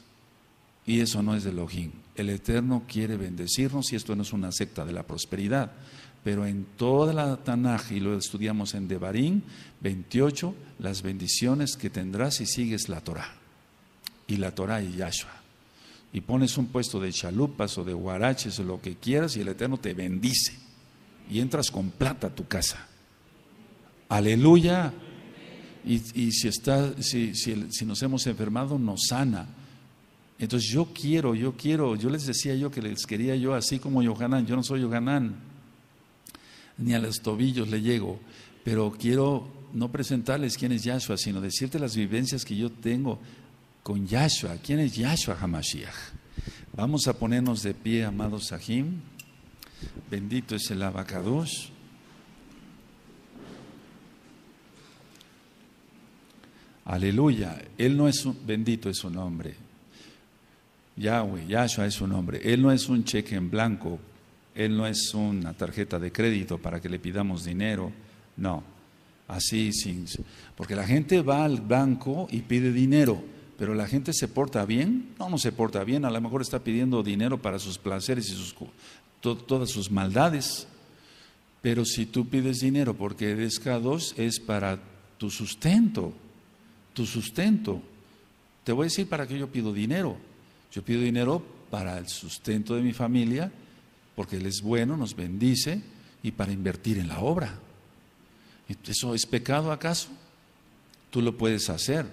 y eso no es de Elohim. El Eterno quiere bendecirnos y esto no es una secta de la prosperidad. Pero en toda la Tanaj, y lo estudiamos en Devarim 28, las bendiciones que tendrás si sigues la Torah. Y la Torah y Yahshua. Y pones un puesto de chalupas o de huaraches o lo que quieras y el Eterno te bendice. Y entras con plata a tu casa. Aleluya. Y, si, está, si, si nos hemos enfermado, nos sana entonces yo quiero, yo quiero, yo les decía yo que les quería yo así como Yohanan, yo no soy Yohanan, ni a los tobillos le llego, pero quiero no presentarles quién es Yahshua, sino decirte las vivencias que yo tengo con Yahshua, quién es Yahshua Hamashiach. Vamos a ponernos de pie, amados Sahim, bendito es el abacados. Aleluya, Él no es un, bendito es su nombre. Yahweh, Yahshua es su nombre. Él no es un cheque en blanco, Él no es una tarjeta de crédito para que le pidamos dinero, no. Así, sin, porque la gente va al banco y pide dinero, pero la gente se porta bien, no, no se porta bien, a lo mejor está pidiendo dinero para sus placeres y sus, todas sus maldades. Pero si tú pides dinero porque eres k dos es para tu sustento, tu sustento. Te voy a decir para qué yo pido dinero yo pido dinero para el sustento de mi familia, porque Él es bueno, nos bendice, y para invertir en la obra. ¿Eso es pecado acaso? Tú lo puedes hacer.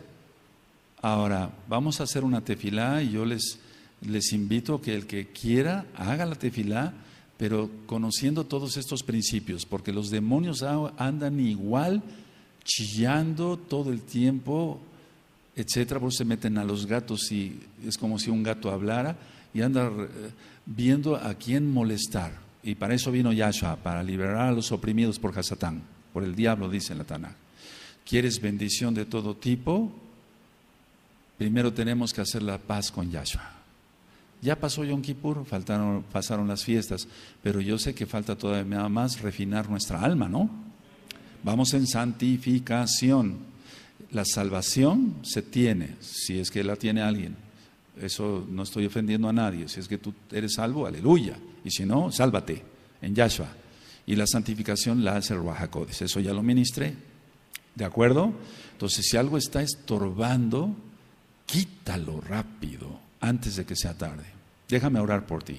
Ahora, vamos a hacer una tefilá y yo les, les invito a que el que quiera haga la tefilá, pero conociendo todos estos principios, porque los demonios andan igual, chillando todo el tiempo, etcétera, por se meten a los gatos y es como si un gato hablara y anda eh, viendo a quién molestar. Y para eso vino Yahshua, para liberar a los oprimidos por Hasatán, por el diablo, dice la Tanakh. ¿Quieres bendición de todo tipo? Primero tenemos que hacer la paz con Yahshua. Ya pasó Yom Kippur, faltaron, pasaron las fiestas, pero yo sé que falta todavía más refinar nuestra alma, ¿no? Vamos en santificación la salvación se tiene, si es que la tiene alguien. Eso no estoy ofendiendo a nadie. Si es que tú eres salvo, aleluya. Y si no, sálvate en Yahshua. Y la santificación la hace el Ruajacodes. Eso ya lo ministré. ¿De acuerdo? Entonces, si algo está estorbando, quítalo rápido antes de que sea tarde. Déjame orar por ti.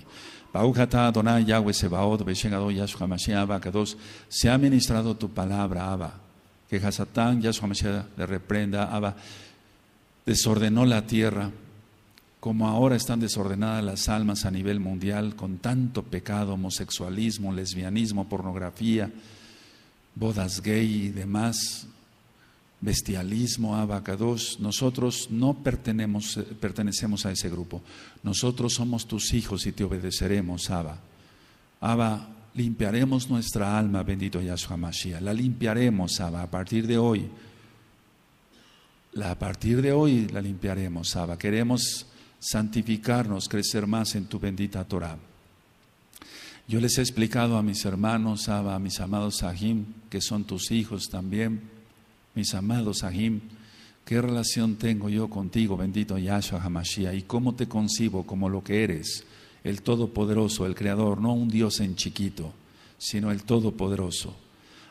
se ha ministrado tu palabra, Abba que ya su Mashiach le reprenda, Abba, desordenó la tierra, como ahora están desordenadas las almas a nivel mundial con tanto pecado, homosexualismo, lesbianismo, pornografía, bodas gay y demás, bestialismo, abacados, nosotros no pertenemos, pertenecemos a ese grupo. Nosotros somos tus hijos y te obedeceremos, Abba. Abba, limpiaremos nuestra alma, bendito Yahshua Mashiach. La limpiaremos, Saba. a partir de hoy. a partir de hoy la limpiaremos, Saba. Queremos santificarnos, crecer más en tu bendita Torah. Yo les he explicado a mis hermanos, Saba, a mis amados Sahim, que son tus hijos también, mis amados Sahim, qué relación tengo yo contigo, bendito Yahshua Hamashiach, y cómo te concibo como lo que eres el Todopoderoso, el Creador, no un Dios en chiquito, sino el Todopoderoso.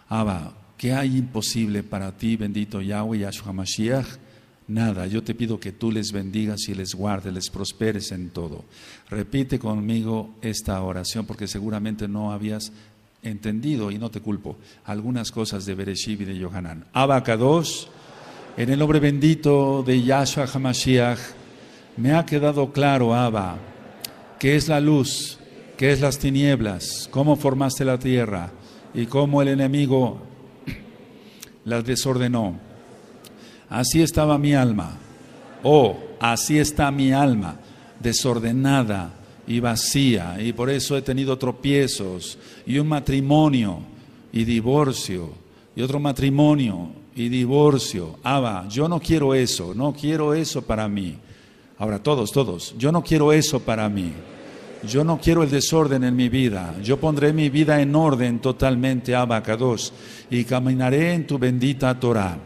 Abba, ¿qué hay imposible para ti, bendito Yahweh, Yahshua Mashiach? Nada, yo te pido que tú les bendigas y les guardes, les prosperes en todo. Repite conmigo esta oración porque seguramente no habías entendido y no te culpo algunas cosas de Bereshib y de Yohanan. c2. en el nombre bendito de Yahshua Hamashiach, me ha quedado claro, Abba ¿Qué es la luz? ¿Qué es las tinieblas? ¿Cómo formaste la tierra? ¿Y cómo el enemigo las desordenó? Así estaba mi alma. Oh, así está mi alma, desordenada y vacía. Y por eso he tenido tropiezos y un matrimonio y divorcio y otro matrimonio y divorcio. Abba, yo no quiero eso, no quiero eso para mí. Ahora, todos, todos, yo no quiero eso para mí. Yo no quiero el desorden en mi vida. Yo pondré mi vida en orden totalmente, 2 y caminaré en tu bendita Torah.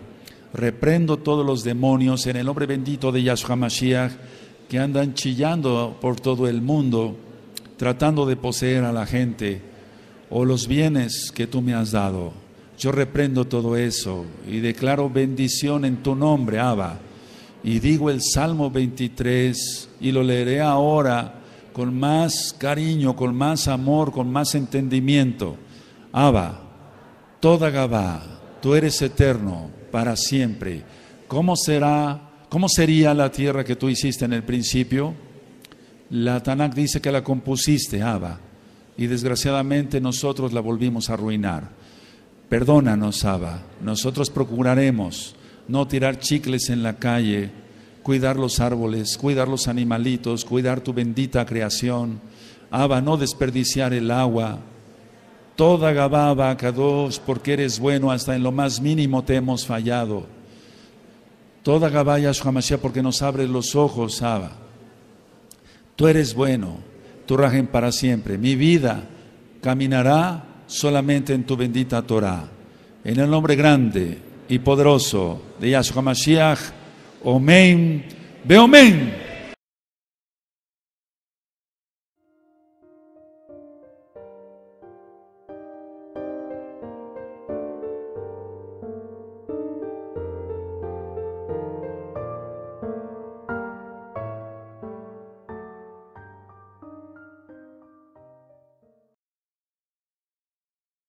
Reprendo todos los demonios en el nombre bendito de Yahshua Mashiach que andan chillando por todo el mundo, tratando de poseer a la gente o los bienes que tú me has dado. Yo reprendo todo eso y declaro bendición en tu nombre, Abba. Y digo el Salmo 23 y lo leeré ahora con más cariño, con más amor, con más entendimiento. Abba, toda Gabá, tú eres eterno para siempre. ¿Cómo será? ¿Cómo sería la tierra que tú hiciste en el principio? La Tanakh dice que la compusiste, Abba, y desgraciadamente nosotros la volvimos a arruinar. Perdónanos, Abba, nosotros procuraremos no tirar chicles en la calle, cuidar los árboles, cuidar los animalitos, cuidar tu bendita creación. Abba, no desperdiciar el agua. Toda Gababa, dos porque eres bueno, hasta en lo más mínimo te hemos fallado. Toda Yahshua Mashiach, porque nos abres los ojos, Abba. Tú eres bueno, tu rajen para siempre. Mi vida caminará solamente en tu bendita Torah. En el nombre grande y poderoso de Yahshua Mashiach. Amém. Bem, amém.